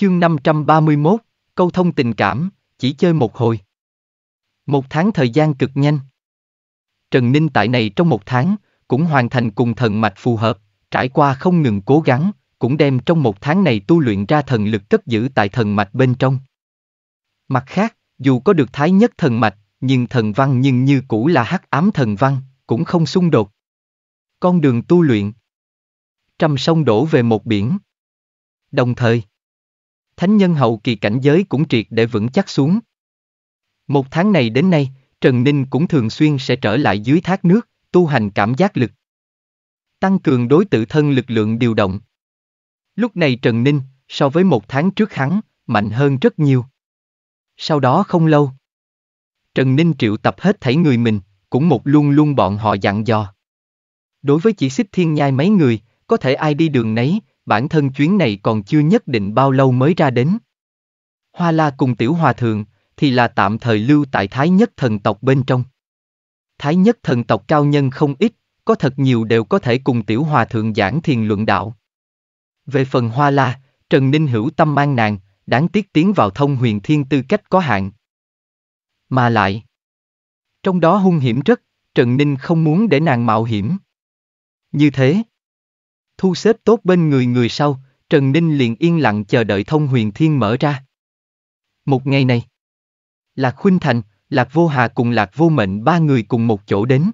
Chương 531, câu thông tình cảm, chỉ chơi một hồi. Một tháng thời gian cực nhanh. Trần Ninh tại này trong một tháng, cũng hoàn thành cùng thần mạch phù hợp, trải qua không ngừng cố gắng, cũng đem trong một tháng này tu luyện ra thần lực cất giữ tại thần mạch bên trong. Mặt khác, dù có được thái nhất thần mạch, nhưng thần văn nhưng như cũ là hắc ám thần văn, cũng không xung đột. Con đường tu luyện. Trăm sông đổ về một biển. Đồng thời, thánh nhân hậu kỳ cảnh giới cũng triệt để vững chắc xuống. Một tháng này đến nay, Trần Ninh cũng thường xuyên sẽ trở lại dưới thác nước, tu hành cảm giác lực. Tăng cường đối tự thân lực lượng điều động. Lúc này Trần Ninh, so với một tháng trước hắn, mạnh hơn rất nhiều. Sau đó không lâu, Trần Ninh triệu tập hết thảy người mình, cũng một luôn luôn bọn họ dặn dò. Đối với chỉ xích thiên nhai mấy người, có thể ai đi đường nấy, bản thân chuyến này còn chưa nhất định bao lâu mới ra đến. Hoa La cùng Tiểu Hòa Thượng, thì là tạm thời lưu tại Thái Nhất Thần Tộc bên trong. Thái Nhất Thần Tộc cao nhân không ít, có thật nhiều đều có thể cùng Tiểu Hòa Thượng giảng thiền luận đạo. Về phần Hoa La, Trần Ninh hữu tâm mang nàng, đáng tiếc tiến vào thông huyền thiên tư cách có hạn. Mà lại, trong đó hung hiểm rất, Trần Ninh không muốn để nàng mạo hiểm. Như thế, thu xếp tốt bên người người sau, Trần Ninh liền yên lặng chờ đợi thông huyền thiên mở ra. Một ngày này, Lạc Khuynh Thành, Lạc Vô Hà cùng Lạc Vô Mệnh ba người cùng một chỗ đến.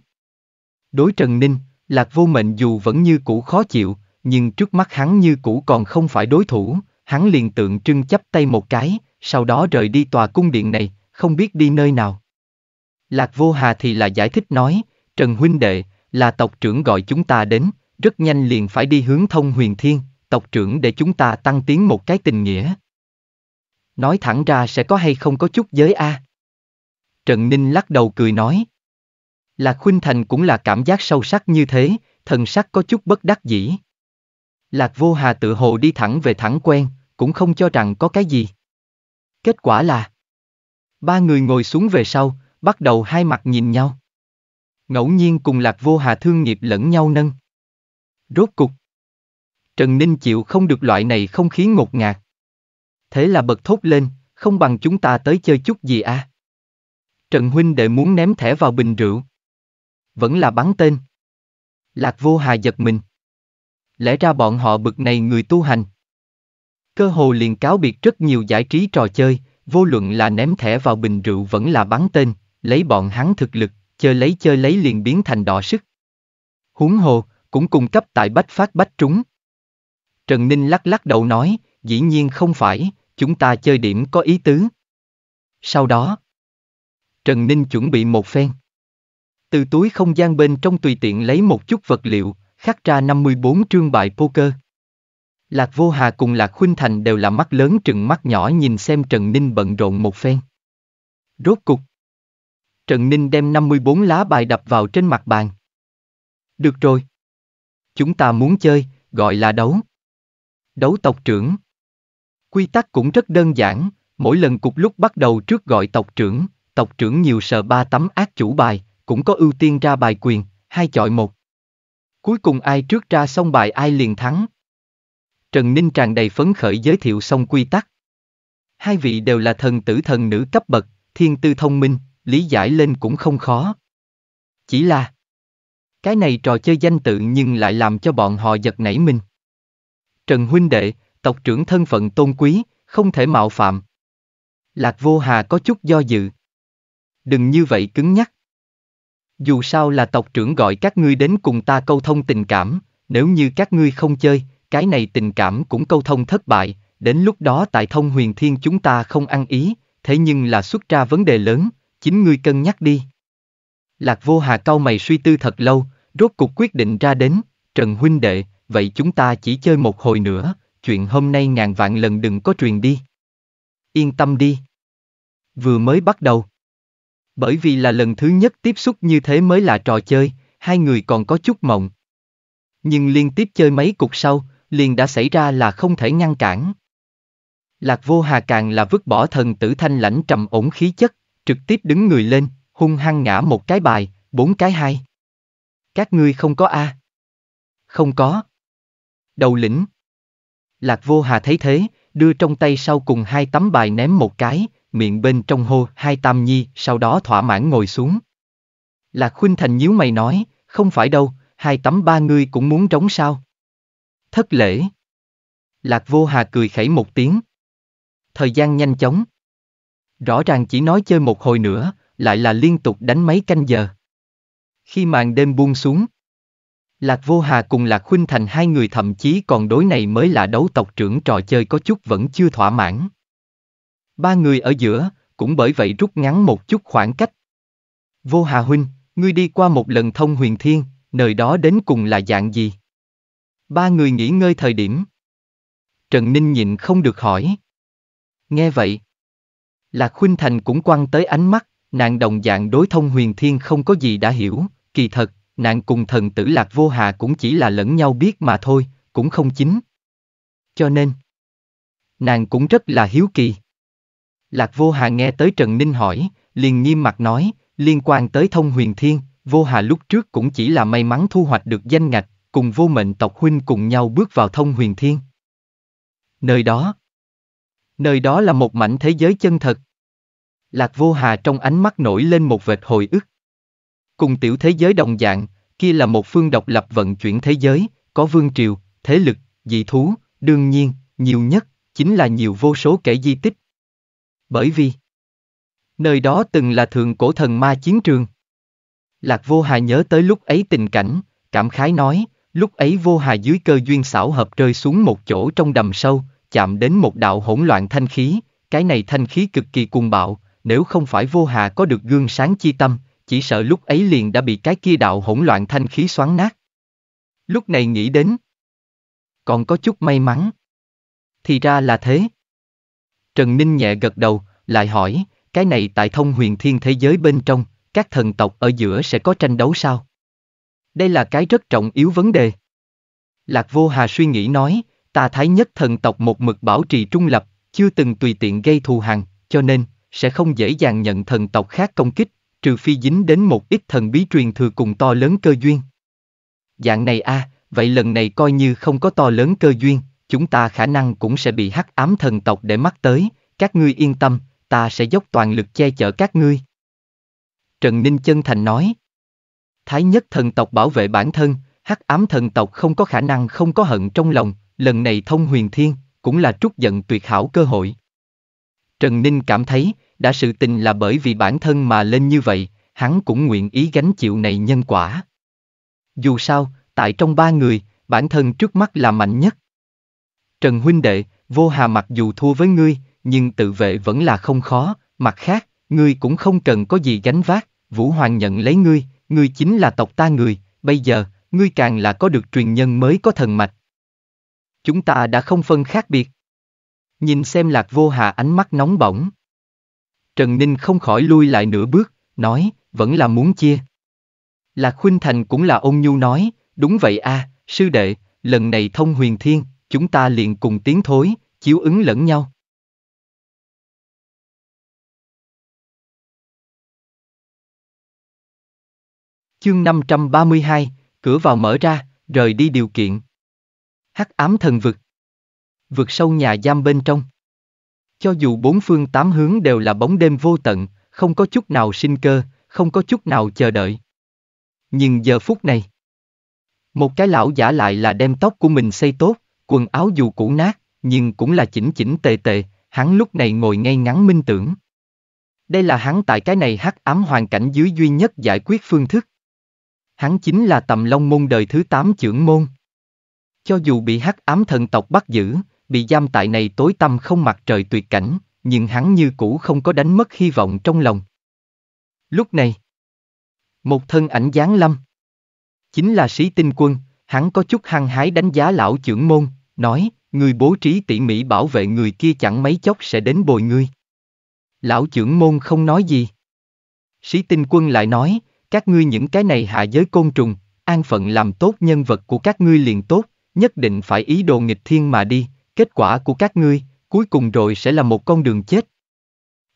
Đối Trần Ninh, Lạc Vô Mệnh dù vẫn như cũ khó chịu, nhưng trước mắt hắn như cũ còn không phải đối thủ, hắn liền tượng trưng chấp tay một cái, sau đó rời đi tòa cung điện này, không biết đi nơi nào. Lạc Vô Hà thì là giải thích nói, Trần Huynh Đệ, là tộc trưởng gọi chúng ta đến, rất nhanh liền phải đi hướng thông huyền thiên, tộc trưởng để chúng ta tăng tiến một cái tình nghĩa. Nói thẳng ra sẽ có hay không có chút giới a? Trần Ninh lắc đầu cười nói. Là Khuynh Thành cũng là cảm giác sâu sắc như thế, thần sắc có chút bất đắc dĩ. Lạc vô hà tự hồ đi thẳng về thẳng quen, cũng không cho rằng có cái gì. Kết quả là Ba người ngồi xuống về sau, bắt đầu hai mặt nhìn nhau. Ngẫu nhiên cùng Lạc vô hà thương nghiệp lẫn nhau nâng. Rốt cục. Trần Ninh chịu không được loại này không khí ngột ngạt. Thế là bật thốt lên, không bằng chúng ta tới chơi chút gì à? Trần Huynh đệ muốn ném thẻ vào bình rượu. Vẫn là bắn tên. Lạc vô hà giật mình. Lẽ ra bọn họ bực này người tu hành. Cơ hồ liền cáo biệt rất nhiều giải trí trò chơi, vô luận là ném thẻ vào bình rượu vẫn là bắn tên, lấy bọn hắn thực lực, chơi lấy chơi lấy liền biến thành đỏ sức. Huống hồ, cũng cung cấp tại Bách Phát Bách Trúng. Trần Ninh lắc lắc đầu nói, dĩ nhiên không phải, chúng ta chơi điểm có ý tứ. Sau đó, Trần Ninh chuẩn bị một phen. Từ túi không gian bên trong tùy tiện lấy một chút vật liệu, khắc ra 54 trương bài poker. Lạc Vô Hà cùng Lạc Khuynh Thành đều là mắt lớn trừng mắt nhỏ nhìn xem Trần Ninh bận rộn một phen. Rốt cục. Trần Ninh đem 54 lá bài đập vào trên mặt bàn. Được rồi. Chúng ta muốn chơi, gọi là đấu. Đấu tộc trưởng. Quy tắc cũng rất đơn giản, mỗi lần cục lúc bắt đầu trước gọi tộc trưởng, tộc trưởng nhiều sờ ba tấm ác chủ bài, cũng có ưu tiên ra bài quyền, hai chọi một. Cuối cùng ai trước ra xong bài ai liền thắng. Trần Ninh tràn đầy phấn khởi giới thiệu xong quy tắc. Hai vị đều là thần tử thần nữ cấp bậc, thiên tư thông minh, lý giải lên cũng không khó. Chỉ là cái này trò chơi danh tự nhưng lại làm cho bọn họ giật nảy mình. Trần huynh đệ, tộc trưởng thân phận tôn quý, không thể mạo phạm. Lạc vô hà có chút do dự. Đừng như vậy cứng nhắc. Dù sao là tộc trưởng gọi các ngươi đến cùng ta câu thông tình cảm, nếu như các ngươi không chơi, cái này tình cảm cũng câu thông thất bại, đến lúc đó tại thông huyền thiên chúng ta không ăn ý, thế nhưng là xuất ra vấn đề lớn, chính ngươi cân nhắc đi. Lạc vô hà cau mày suy tư thật lâu, Rốt cục quyết định ra đến, Trần huynh đệ, vậy chúng ta chỉ chơi một hồi nữa, chuyện hôm nay ngàn vạn lần đừng có truyền đi. Yên tâm đi. Vừa mới bắt đầu. Bởi vì là lần thứ nhất tiếp xúc như thế mới là trò chơi, hai người còn có chút mộng. Nhưng liên tiếp chơi mấy cục sau, liền đã xảy ra là không thể ngăn cản. Lạc vô hà càng là vứt bỏ thần tử thanh lãnh trầm ổn khí chất, trực tiếp đứng người lên, hung hăng ngã một cái bài, bốn cái hai. Các ngươi không có a? Không có. Đầu lĩnh. Lạc vô hà thấy thế, đưa trong tay sau cùng hai tấm bài ném một cái, miệng bên trong hô hai tam nhi, sau đó thỏa mãn ngồi xuống. Lạc khuynh thành nhíu mày nói, không phải đâu, hai tấm ba ngươi cũng muốn trống sao. Thất lễ. Lạc vô hà cười khẩy một tiếng. Thời gian nhanh chóng. Rõ ràng chỉ nói chơi một hồi nữa, lại là liên tục đánh mấy canh giờ khi màn đêm buông xuống. Lạc Vô Hà cùng Lạc Khuynh Thành hai người thậm chí còn đối này mới là đấu tộc trưởng trò chơi có chút vẫn chưa thỏa mãn. Ba người ở giữa, cũng bởi vậy rút ngắn một chút khoảng cách. Vô Hà Huynh, ngươi đi qua một lần thông huyền thiên, nơi đó đến cùng là dạng gì? Ba người nghỉ ngơi thời điểm. Trần Ninh nhịn không được hỏi. Nghe vậy. Lạc Khuynh Thành cũng quan tới ánh mắt, nàng đồng dạng đối thông huyền thiên không có gì đã hiểu, kỳ thật, nàng cùng thần tử lạc vô hà cũng chỉ là lẫn nhau biết mà thôi, cũng không chính. Cho nên, nàng cũng rất là hiếu kỳ. Lạc vô hà nghe tới Trần Ninh hỏi, liền nghiêm mặt nói, liên quan tới thông huyền thiên, vô hà lúc trước cũng chỉ là may mắn thu hoạch được danh ngạch, cùng vô mệnh tộc huynh cùng nhau bước vào thông huyền thiên. Nơi đó, nơi đó là một mảnh thế giới chân thật. Lạc vô hà trong ánh mắt nổi lên một vệt hồi ức. Cùng tiểu thế giới đồng dạng, kia là một phương độc lập vận chuyển thế giới, có vương triều, thế lực, dị thú, đương nhiên, nhiều nhất, chính là nhiều vô số kẻ di tích. Bởi vì, nơi đó từng là thượng cổ thần ma chiến trường. Lạc vô hà nhớ tới lúc ấy tình cảnh, cảm khái nói, lúc ấy vô hà dưới cơ duyên xảo hợp rơi xuống một chỗ trong đầm sâu, chạm đến một đạo hỗn loạn thanh khí, cái này thanh khí cực kỳ cuồng bạo, nếu không phải vô hà có được gương sáng chi tâm, chỉ sợ lúc ấy liền đã bị cái kia đạo hỗn loạn thanh khí xoắn nát. Lúc này nghĩ đến, còn có chút may mắn. Thì ra là thế. Trần Ninh nhẹ gật đầu, lại hỏi, cái này tại thông huyền thiên thế giới bên trong, các thần tộc ở giữa sẽ có tranh đấu sao? Đây là cái rất trọng yếu vấn đề. Lạc Vô Hà suy nghĩ nói, ta thái nhất thần tộc một mực bảo trì trung lập, chưa từng tùy tiện gây thù hằn, cho nên, sẽ không dễ dàng nhận thần tộc khác công kích, trừ phi dính đến một ít thần bí truyền thừa cùng to lớn cơ duyên. Dạng này a, à, vậy lần này coi như không có to lớn cơ duyên, chúng ta khả năng cũng sẽ bị hắc ám thần tộc để mắt tới, các ngươi yên tâm, ta sẽ dốc toàn lực che chở các ngươi. Trần Ninh chân thành nói. Thái nhất thần tộc bảo vệ bản thân, hắc ám thần tộc không có khả năng không có hận trong lòng, lần này thông huyền thiên, cũng là trút giận tuyệt hảo cơ hội. Trần Ninh cảm thấy, đã sự tình là bởi vì bản thân mà lên như vậy, hắn cũng nguyện ý gánh chịu này nhân quả. Dù sao, tại trong ba người, bản thân trước mắt là mạnh nhất. Trần huynh đệ, vô hà mặc dù thua với ngươi, nhưng tự vệ vẫn là không khó, mặt khác, ngươi cũng không cần có gì gánh vác, Vũ Hoàng nhận lấy ngươi, ngươi chính là tộc ta người, bây giờ, ngươi càng là có được truyền nhân mới có thần mạch. Chúng ta đã không phân khác biệt. Nhìn xem lạc vô hà ánh mắt nóng bỏng. Trần Ninh không khỏi lui lại nửa bước, nói, vẫn là muốn chia. Lạc Khuynh Thành cũng là ôn nhu nói, đúng vậy a, à, sư đệ, lần này thông huyền thiên, chúng ta liền cùng tiến thối, chiếu ứng lẫn nhau. Chương 532, cửa vào mở ra, rời đi điều kiện. Hắc ám thần vực. Vực sâu nhà giam bên trong. Cho dù bốn phương tám hướng đều là bóng đêm vô tận, không có chút nào sinh cơ, không có chút nào chờ đợi. Nhưng giờ phút này, một cái lão giả lại là đem tóc của mình xây tốt, quần áo dù cũ nát, nhưng cũng là chỉnh chỉnh tề tề, hắn lúc này ngồi ngay ngắn minh tưởng. Đây là hắn tại cái này hắc ám hoàn cảnh dưới duy nhất giải quyết phương thức. Hắn chính là tầm long môn đời thứ tám trưởng môn. Cho dù bị hắc ám thần tộc bắt giữ, bị giam tại này tối tăm không mặt trời tuyệt cảnh, nhưng hắn như cũ không có đánh mất hy vọng trong lòng. Lúc này, một thân ảnh giáng lâm. Chính là sĩ tinh quân, hắn có chút hăng hái đánh giá lão trưởng môn, nói, người bố trí tỉ mỉ bảo vệ người kia chẳng mấy chốc sẽ đến bồi ngươi. Lão trưởng môn không nói gì. Sĩ tinh quân lại nói, các ngươi những cái này hạ giới côn trùng, an phận làm tốt nhân vật của các ngươi liền tốt, nhất định phải ý đồ nghịch thiên mà đi, kết quả của các ngươi, cuối cùng rồi sẽ là một con đường chết.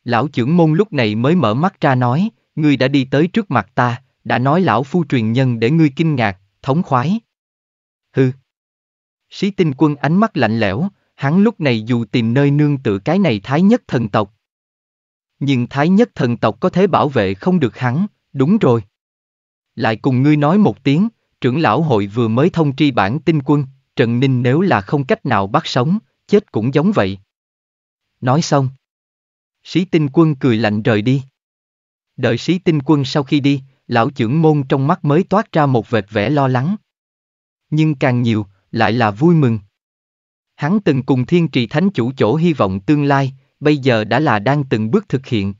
Lão trưởng môn lúc này mới mở mắt ra nói, ngươi đã đi tới trước mặt ta, đã nói lão phu truyền nhân để ngươi kinh ngạc, thống khoái. Hừ. Sĩ tinh quân ánh mắt lạnh lẽo, hắn lúc này dù tìm nơi nương tựa cái này thái nhất thần tộc. Nhưng thái nhất thần tộc có thể bảo vệ không được hắn, đúng rồi. Lại cùng ngươi nói một tiếng, trưởng lão hội vừa mới thông tri bản tinh quân, Trần Ninh nếu là không cách nào bắt sống, chết cũng giống vậy. Nói xong. Sĩ tinh quân cười lạnh rời đi. Đợi sĩ tinh quân sau khi đi, lão trưởng môn trong mắt mới toát ra một vệt vẻ lo lắng. Nhưng càng nhiều, lại là vui mừng. Hắn từng cùng thiên trì thánh chủ chỗ hy vọng tương lai, bây giờ đã là đang từng bước thực hiện.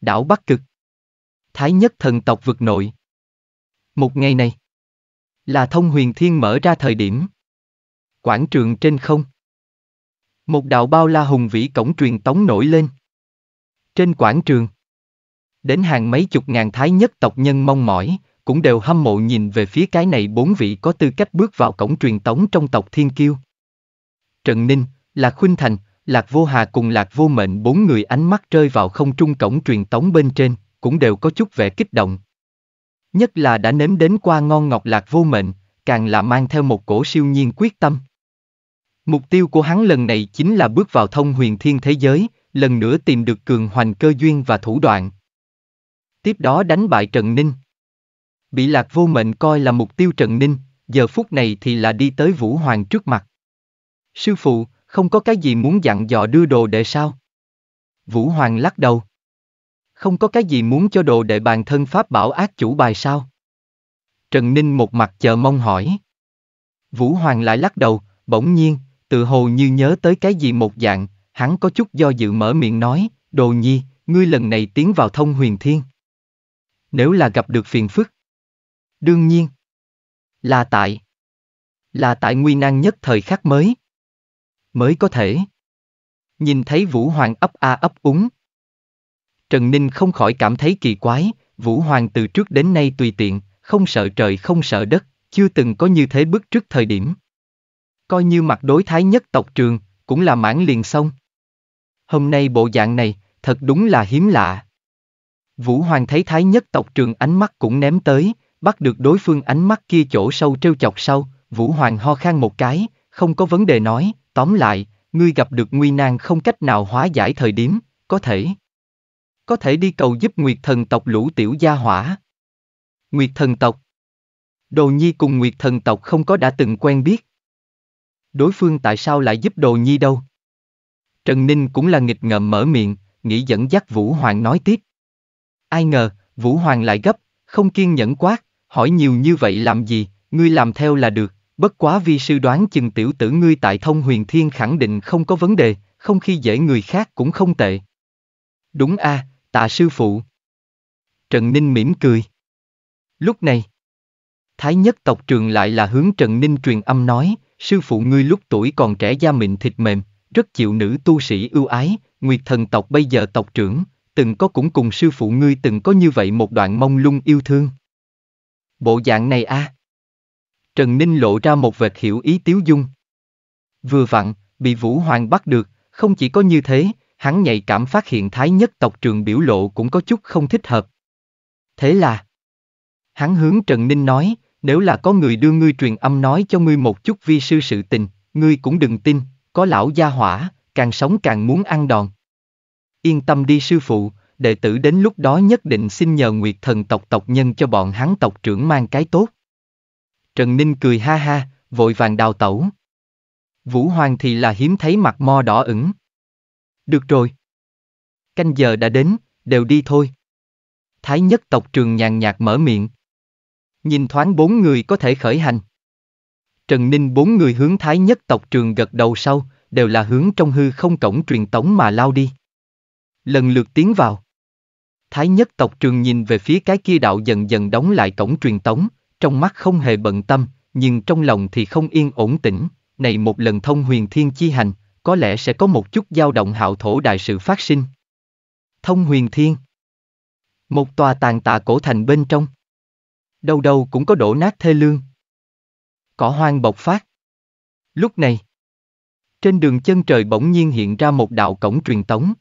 Đảo Bắc Cực Thái nhất thần tộc vực nội Một ngày này Là thông huyền thiên mở ra thời điểm Quảng trường trên không. Một đạo bao la hùng vĩ cổng truyền tống nổi lên. Trên quảng trường. Đến hàng mấy chục ngàn thái nhất tộc nhân mong mỏi, cũng đều hâm mộ nhìn về phía cái này bốn vị có tư cách bước vào cổng truyền tống trong tộc Thiên Kiêu. Trần Ninh, Lạc Khuynh Thành, Lạc Vô Hà cùng Lạc Vô Mệnh bốn người ánh mắt rơi vào không trung cổng truyền tống bên trên, cũng đều có chút vẻ kích động. Nhất là đã nếm đến qua ngon ngọt Lạc Vô Mệnh, càng là mang theo một cổ siêu nhiên quyết tâm. Mục tiêu của hắn lần này chính là bước vào thông huyền thiên thế giới, lần nữa tìm được cường hoành cơ duyên và thủ đoạn. Tiếp đó đánh bại Trần Ninh. Bị lạc vô mệnh coi là mục tiêu Trần Ninh, giờ phút này thì là đi tới Vũ Hoàng trước mặt. Sư phụ, không có cái gì muốn dặn dò đưa đồ đệ sao? Vũ Hoàng lắc đầu. Không có cái gì muốn cho đồ đệ bàn thân pháp bảo ác chủ bài sao? Trần Ninh một mặt chờ mong hỏi. Vũ Hoàng lại lắc đầu, bỗng nhiên, tự hồ như nhớ tới cái gì một dạng, hắn có chút do dự mở miệng nói, đồ nhi, ngươi lần này tiến vào thông huyền thiên. Nếu là gặp được phiền phức. Đương nhiên. Là tại. Là tại nguy nan nhất thời khắc mới. Mới có thể. Nhìn thấy Vũ Hoàng ấp a ấp úng. Trần Ninh không khỏi cảm thấy kỳ quái, Vũ Hoàng từ trước đến nay tùy tiện, không sợ trời không sợ đất, chưa từng có như thế bước trước thời điểm. Coi như mặt đối thái nhất tộc trường, cũng là mãn liền xong. Hôm nay bộ dạng này, thật đúng là hiếm lạ. Vũ Hoàng thấy thái nhất tộc trường ánh mắt cũng ném tới, bắt được đối phương ánh mắt kia chỗ sâu trêu chọc sau, Vũ Hoàng ho khan một cái, không có vấn đề nói, tóm lại, ngươi gặp được nguy nan không cách nào hóa giải thời điểm, có thể. Có thể đi cầu giúp Nguyệt thần tộc lũ tiểu gia hỏa. Nguyệt thần tộc Đồ Nhi cùng Nguyệt thần tộc không có đã từng quen biết đối phương tại sao lại giúp đồ nhi đâu? Trần Ninh cũng là nghịch ngợm mở miệng, nghĩ dẫn dắt Vũ Hoàng nói tiếp. Ai ngờ, Vũ Hoàng lại gấp, không kiên nhẫn quát, hỏi nhiều như vậy làm gì, ngươi làm theo là được, bất quá vi sư đoán chừng tiểu tử ngươi tại thông huyền thiên khẳng định không có vấn đề, không khi dễ người khác cũng không tệ. Đúng a, à, tạ sư phụ. Trần Ninh mỉm cười. Lúc này, Thái nhất tộc trường lại là hướng Trần Ninh truyền âm nói, Sư phụ ngươi lúc tuổi còn trẻ da mịn thịt mềm, rất chịu nữ tu sĩ ưu ái, nguyệt thần tộc bây giờ tộc trưởng, từng có cũng cùng sư phụ ngươi từng có như vậy một đoạn mông lung yêu thương. Bộ dạng này a à? Trần Ninh lộ ra một vệt hiểu ý tiếu dung. Vừa vặn, bị Vũ Hoàng bắt được, không chỉ có như thế, hắn nhạy cảm phát hiện thái nhất tộc trường biểu lộ cũng có chút không thích hợp. Thế là, hắn hướng Trần Ninh nói, nếu là có người đưa ngươi truyền âm nói cho ngươi một chút vi sư sự tình, ngươi cũng đừng tin, có lão gia hỏa, càng sống càng muốn ăn đòn. Yên tâm đi sư phụ, đệ tử đến lúc đó nhất định xin nhờ nguyệt thần tộc tộc nhân cho bọn hắn tộc trưởng mang cái tốt. Trần Ninh cười ha ha, vội vàng đào tẩu. Vũ Hoàng thì là hiếm thấy mặt mo đỏ ửng. Được rồi. Canh giờ đã đến, đều đi thôi. Thái nhất tộc trường nhàn nhạt mở miệng, Nhìn thoáng bốn người có thể khởi hành. Trần Ninh bốn người hướng thái nhất tộc trường gật đầu sau, đều là hướng trong hư không cổng truyền tống mà lao đi. Lần lượt tiến vào. Thái nhất tộc trường nhìn về phía cái kia đạo dần dần đóng lại cổng truyền tống, trong mắt không hề bận tâm, nhưng trong lòng thì không yên ổn tĩnh, này một lần thông huyền thiên chi hành, có lẽ sẽ có một chút dao động hạo thổ đại sự phát sinh. Thông huyền thiên Một tòa tàn tạ cổ thành bên trong đâu đâu cũng có đổ nát thê lương. Cỏ hoang bộc phát. Lúc này, trên đường chân trời bỗng nhiên hiện ra một đạo cổng truyền tống.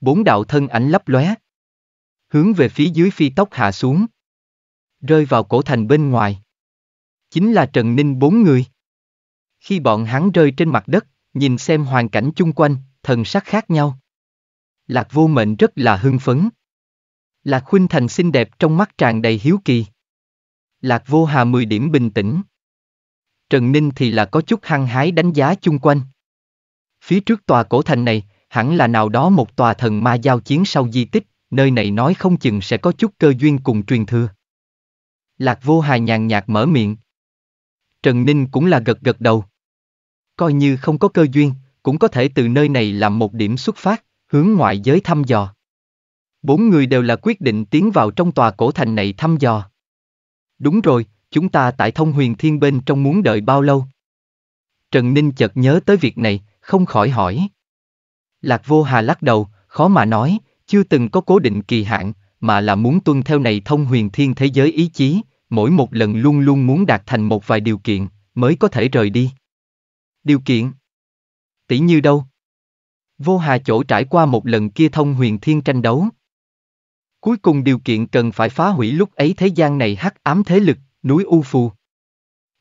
Bốn đạo thân ảnh lấp lóe. Hướng về phía dưới phi tốc hạ xuống. Rơi vào cổ thành bên ngoài. Chính là Trần Ninh bốn người. Khi bọn hắn rơi trên mặt đất, nhìn xem hoàn cảnh chung quanh, thần sắc khác nhau. Lạc vô mệnh rất là hưng phấn. Lạc Khuynh Thành xinh đẹp trong mắt tràn đầy hiếu kỳ. Lạc Vô Hà 10 điểm bình tĩnh. Trần Ninh thì là có chút hăng hái đánh giá chung quanh. Phía trước tòa cổ thành này, hẳn là nào đó một tòa thần ma giao chiến sau di tích, nơi này nói không chừng sẽ có chút cơ duyên cùng truyền thừa. Lạc Vô Hà nhàn nhạt mở miệng. Trần Ninh cũng là gật gật đầu. Coi như không có cơ duyên, cũng có thể từ nơi này làm một điểm xuất phát, hướng ngoại giới thăm dò. Bốn người đều là quyết định tiến vào trong tòa cổ thành này thăm dò. Đúng rồi, chúng ta tại thông huyền thiên bên trong muốn đợi bao lâu? Trần Ninh chợt nhớ tới việc này, không khỏi hỏi. Lạc vô hà lắc đầu, khó mà nói, chưa từng có cố định kỳ hạn, mà là muốn tuân theo này thông huyền thiên thế giới ý chí, mỗi một lần luôn luôn muốn đạt thành một vài điều kiện, mới có thể rời đi. Điều kiện? Tỷ như đâu? Vô hà chỗ trải qua một lần kia thông huyền thiên tranh đấu, Cuối cùng điều kiện cần phải phá hủy lúc ấy thế gian này hắc ám thế lực, núi U Phù.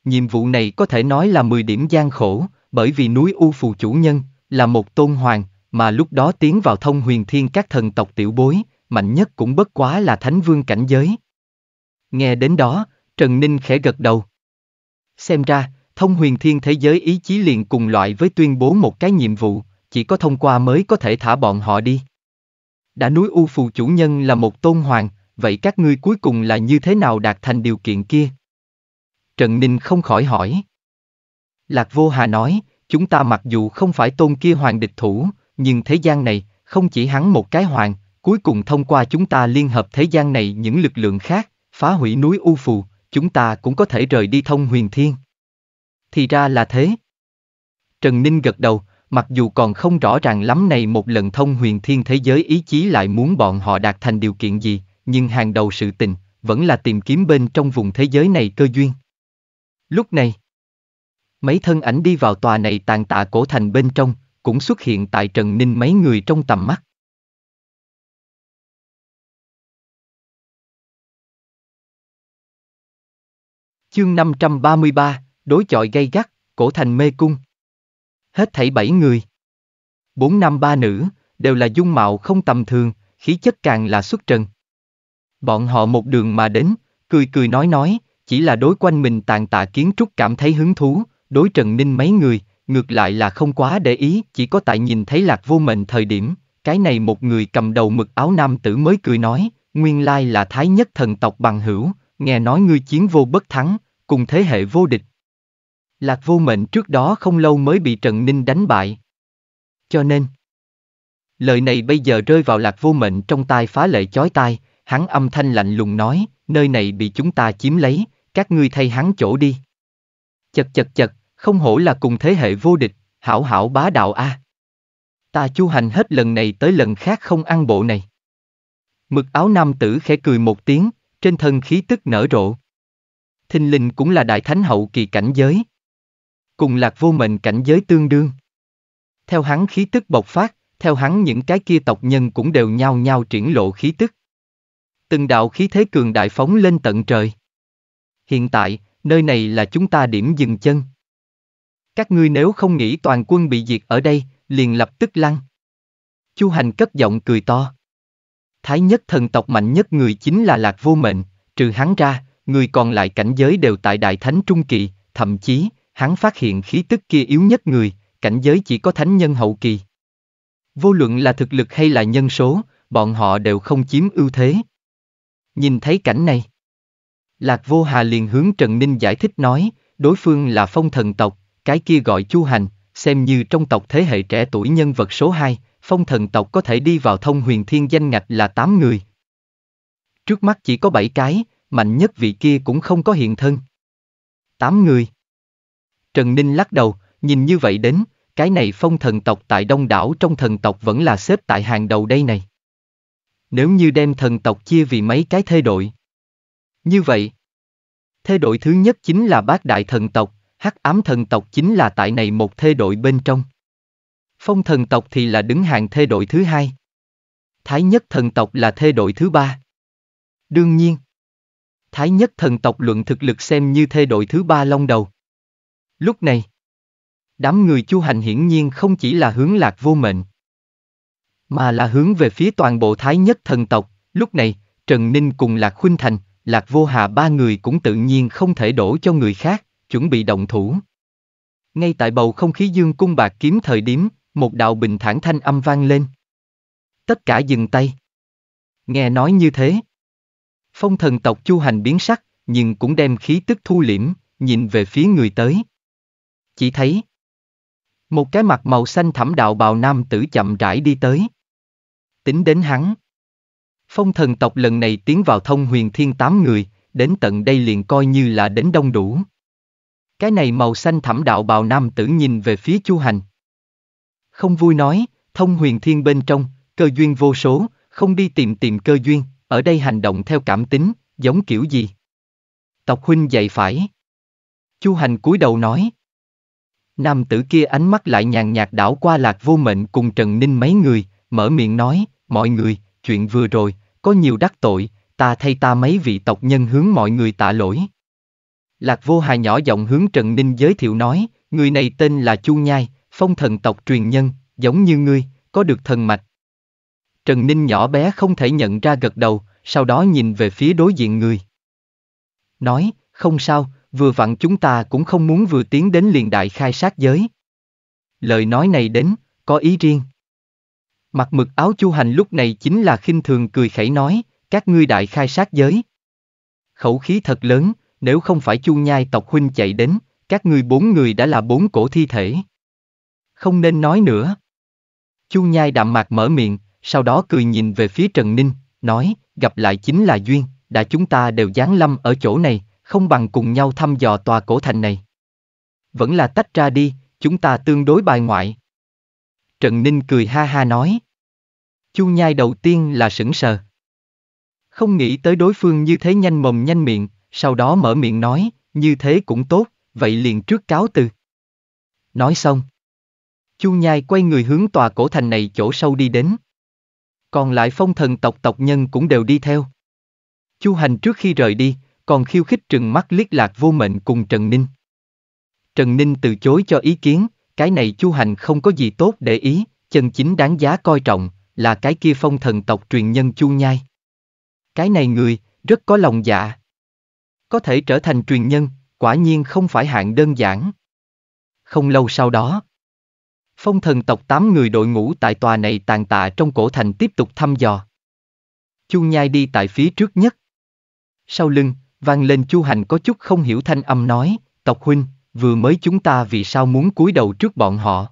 Nhiệm vụ này có thể nói là 10 điểm gian khổ, bởi vì núi U Phù chủ nhân là một tôn hoàng, mà lúc đó tiến vào thông huyền thiên các thần tộc tiểu bối, mạnh nhất cũng bất quá là thánh vương cảnh giới. Nghe đến đó, Trần Ninh khẽ gật đầu. Xem ra, thông huyền thiên thế giới ý chí liền cùng loại với tuyên bố một cái nhiệm vụ, chỉ có thông qua mới có thể thả bọn họ đi đã núi U Phù chủ nhân là một tôn hoàng, vậy các ngươi cuối cùng là như thế nào đạt thành điều kiện kia? Trần Ninh không khỏi hỏi. Lạc Vô Hà nói, chúng ta mặc dù không phải tôn kia hoàng địch thủ, nhưng thế gian này, không chỉ hắn một cái hoàng, cuối cùng thông qua chúng ta liên hợp thế gian này những lực lượng khác, phá hủy núi U Phù, chúng ta cũng có thể rời đi thông huyền thiên. Thì ra là thế. Trần Ninh gật đầu, mặc dù còn không rõ ràng lắm này một lần thông huyền thiên thế giới ý chí lại muốn bọn họ đạt thành điều kiện gì, nhưng hàng đầu sự tình, vẫn là tìm kiếm bên trong vùng thế giới này cơ duyên. Lúc này, mấy thân ảnh đi vào tòa này tàn tạ cổ thành bên trong, cũng xuất hiện tại Trần Ninh mấy người trong tầm mắt. Chương 533, đối chọi gay gắt, cổ thành mê cung hết thảy bảy người. Bốn nam ba nữ, đều là dung mạo không tầm thường, khí chất càng là xuất trần. Bọn họ một đường mà đến, cười cười nói nói, chỉ là đối quanh mình tàn tạ kiến trúc cảm thấy hứng thú, đối trần ninh mấy người, ngược lại là không quá để ý, chỉ có tại nhìn thấy lạc vô mệnh thời điểm, cái này một người cầm đầu mực áo nam tử mới cười nói, nguyên lai là thái nhất thần tộc bằng hữu, nghe nói ngươi chiến vô bất thắng, cùng thế hệ vô địch, Lạc vô mệnh trước đó không lâu mới bị Trần Ninh đánh bại. Cho nên, lời này bây giờ rơi vào lạc vô mệnh trong tai phá lệ chói tai, hắn âm thanh lạnh lùng nói, nơi này bị chúng ta chiếm lấy, các ngươi thay hắn chỗ đi. Chật chật chật, không hổ là cùng thế hệ vô địch, hảo hảo bá đạo a. À. Ta chu hành hết lần này tới lần khác không ăn bộ này. Mực áo nam tử khẽ cười một tiếng, trên thân khí tức nở rộ. Thinh linh cũng là đại thánh hậu kỳ cảnh giới cùng lạc vô mệnh cảnh giới tương đương. Theo hắn khí tức bộc phát, theo hắn những cái kia tộc nhân cũng đều nhao nhao triển lộ khí tức. Từng đạo khí thế cường đại phóng lên tận trời. Hiện tại, nơi này là chúng ta điểm dừng chân. Các ngươi nếu không nghĩ toàn quân bị diệt ở đây, liền lập tức lăn. Chu Hành cất giọng cười to. Thái nhất thần tộc mạnh nhất người chính là Lạc Vô Mệnh, trừ hắn ra, người còn lại cảnh giới đều tại Đại Thánh Trung Kỳ, thậm chí, hắn phát hiện khí tức kia yếu nhất người, cảnh giới chỉ có thánh nhân hậu kỳ. Vô luận là thực lực hay là nhân số, bọn họ đều không chiếm ưu thế. Nhìn thấy cảnh này, Lạc Vô Hà liền hướng Trần Ninh giải thích nói, đối phương là phong thần tộc, cái kia gọi Chu Hành, xem như trong tộc thế hệ trẻ tuổi nhân vật số 2, phong thần tộc có thể đi vào thông huyền thiên danh ngạch là 8 người. Trước mắt chỉ có 7 cái, mạnh nhất vị kia cũng không có hiện thân. 8 người. Trần Ninh lắc đầu, nhìn như vậy đến, cái này phong thần tộc tại đông đảo trong thần tộc vẫn là xếp tại hàng đầu đây này. Nếu như đem thần tộc chia vì mấy cái thê đội. Như vậy, thê đội thứ nhất chính là bát đại thần tộc, hắc ám thần tộc chính là tại này một thê đội bên trong. Phong thần tộc thì là đứng hàng thê đội thứ hai. Thái nhất thần tộc là thê đội thứ ba. Đương nhiên, Thái nhất thần tộc luận thực lực xem như thê đội thứ ba long đầu. Lúc này, đám người chu hành hiển nhiên không chỉ là hướng lạc vô mệnh, mà là hướng về phía toàn bộ thái nhất thần tộc. Lúc này, Trần Ninh cùng Lạc Khuynh Thành, Lạc Vô Hà ba người cũng tự nhiên không thể đổ cho người khác, chuẩn bị động thủ. Ngay tại bầu không khí dương cung bạc kiếm thời điểm, một đạo bình thản thanh âm vang lên. Tất cả dừng tay. Nghe nói như thế. Phong thần tộc chu hành biến sắc, nhưng cũng đem khí tức thu liễm, nhìn về phía người tới. Chỉ thấy một cái mặt màu xanh thẳm đạo bào nam tử chậm rãi đi tới. Tính đến hắn. Phong thần tộc lần này tiến vào thông huyền thiên tám người, đến tận đây liền coi như là đến đông đủ. Cái này màu xanh thẳm đạo bào nam tử nhìn về phía chu hành. Không vui nói, thông huyền thiên bên trong, cơ duyên vô số, không đi tìm tìm cơ duyên, ở đây hành động theo cảm tính, giống kiểu gì. Tộc huynh dạy phải. Chu hành cúi đầu nói, Nam tử kia ánh mắt lại nhàn nhạt đảo qua lạc vô mệnh cùng Trần Ninh mấy người, mở miệng nói, mọi người, chuyện vừa rồi, có nhiều đắc tội, ta thay ta mấy vị tộc nhân hướng mọi người tạ lỗi. Lạc vô hà nhỏ giọng hướng Trần Ninh giới thiệu nói, người này tên là Chu Nhai, phong thần tộc truyền nhân, giống như ngươi, có được thần mạch. Trần Ninh nhỏ bé không thể nhận ra gật đầu, sau đó nhìn về phía đối diện người. Nói, không sao, vừa vặn chúng ta cũng không muốn vừa tiến đến liền đại khai sát giới. Lời nói này đến, có ý riêng. Mặt mực áo chu hành lúc này chính là khinh thường cười khẩy nói, các ngươi đại khai sát giới. Khẩu khí thật lớn, nếu không phải chu nhai tộc huynh chạy đến, các ngươi bốn người đã là bốn cổ thi thể. Không nên nói nữa. Chu nhai đạm mạc mở miệng, sau đó cười nhìn về phía Trần Ninh, nói, gặp lại chính là duyên, đã chúng ta đều giáng lâm ở chỗ này, không bằng cùng nhau thăm dò tòa cổ thành này. Vẫn là tách ra đi, chúng ta tương đối bài ngoại. Trần Ninh cười ha ha nói. Chu nhai đầu tiên là sững sờ. Không nghĩ tới đối phương như thế nhanh mồm nhanh miệng, sau đó mở miệng nói, như thế cũng tốt, vậy liền trước cáo từ. Nói xong. Chu nhai quay người hướng tòa cổ thành này chỗ sâu đi đến. Còn lại phong thần tộc tộc nhân cũng đều đi theo. Chu hành trước khi rời đi, còn khiêu khích trừng mắt liếc lạc vô mệnh cùng Trần Ninh. Trần Ninh từ chối cho ý kiến, cái này chu hành không có gì tốt để ý, chân chính đáng giá coi trọng, là cái kia phong thần tộc truyền nhân chu nhai. Cái này người, rất có lòng dạ. Có thể trở thành truyền nhân, quả nhiên không phải hạng đơn giản. Không lâu sau đó, phong thần tộc tám người đội ngũ tại tòa này tàn tạ trong cổ thành tiếp tục thăm dò. Chu nhai đi tại phía trước nhất. Sau lưng, vang lên chu hành có chút không hiểu thanh âm nói, tộc huynh, vừa mới chúng ta vì sao muốn cúi đầu trước bọn họ.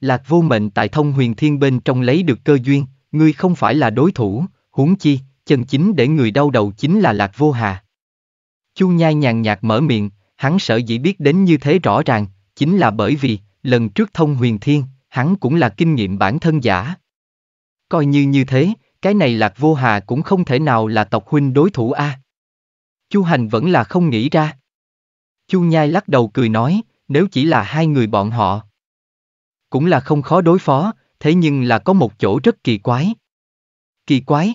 Lạc vô mệnh tại thông huyền thiên bên trong lấy được cơ duyên, ngươi không phải là đối thủ, huống chi, chân chính để người đau đầu chính là lạc vô hà. Chu nhai nhàn nhạt mở miệng, hắn sợ dĩ biết đến như thế rõ ràng, chính là bởi vì, lần trước thông huyền thiên, hắn cũng là kinh nghiệm bản thân giả. Coi như như thế, cái này lạc vô hà cũng không thể nào là tộc huynh đối thủ a. À. Chu Hành vẫn là không nghĩ ra. Chu Nhai lắc đầu cười nói, nếu chỉ là hai người bọn họ. Cũng là không khó đối phó, thế nhưng là có một chỗ rất kỳ quái. Kỳ quái.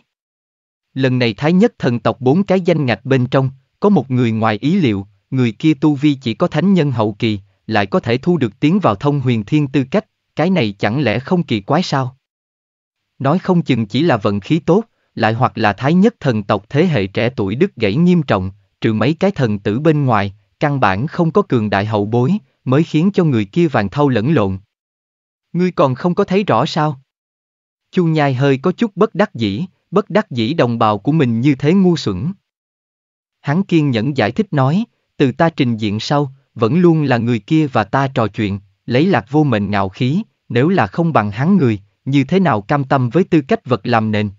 Lần này Thái Nhất thần tộc bốn cái danh ngạch bên trong, có một người ngoài ý liệu, người kia tu vi chỉ có thánh nhân hậu kỳ, lại có thể thu được tiến vào thông huyền thiên tư cách, cái này chẳng lẽ không kỳ quái sao? Nói không chừng chỉ là vận khí tốt, lại hoặc là thái nhất thần tộc thế hệ trẻ tuổi đứt gãy nghiêm trọng, trừ mấy cái thần tử bên ngoài, căn bản không có cường đại hậu bối, mới khiến cho người kia vàng thâu lẫn lộn. Ngươi còn không có thấy rõ sao? Chu Nhai hơi có chút bất đắc dĩ, bất đắc dĩ đồng bào của mình như thế ngu xuẩn. Hắn kiên nhẫn giải thích nói, từ ta trình diện sau, vẫn luôn là người kia và ta trò chuyện, lấy lạc vô mệnh ngạo khí, nếu là không bằng hắn người, như thế nào cam tâm với tư cách vật làm nền.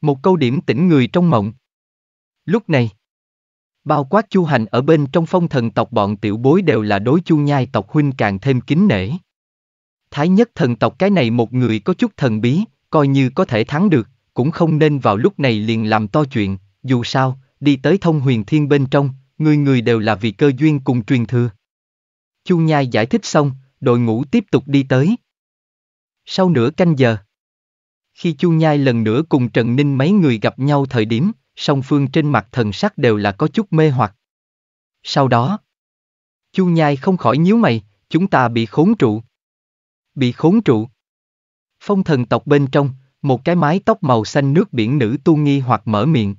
Một câu điểm tỉnh người trong mộng. Lúc này, bao quát chu hành ở bên trong phong thần tộc bọn tiểu bối đều là đối chu nhai tộc huynh càng thêm kính nể. Thái nhất thần tộc cái này một người có chút thần bí, coi như có thể thắng được, cũng không nên vào lúc này liền làm to chuyện, dù sao, đi tới thông huyền thiên bên trong, người người đều là vì cơ duyên cùng truyền thừa. Chu Nhai giải thích xong, đội ngũ tiếp tục đi tới. Sau nửa canh giờ, khi Chu Nhai lần nữa cùng Trần Ninh mấy người gặp nhau thời điểm, song phương trên mặt thần sắc đều là có chút mê hoặc. Sau đó, Chu Nhai không khỏi nhíu mày, chúng ta bị khốn trụ. Bị khốn trụ. Phong thần tộc bên trong, một cái mái tóc màu xanh nước biển nữ tu nghi hoặc mở miệng.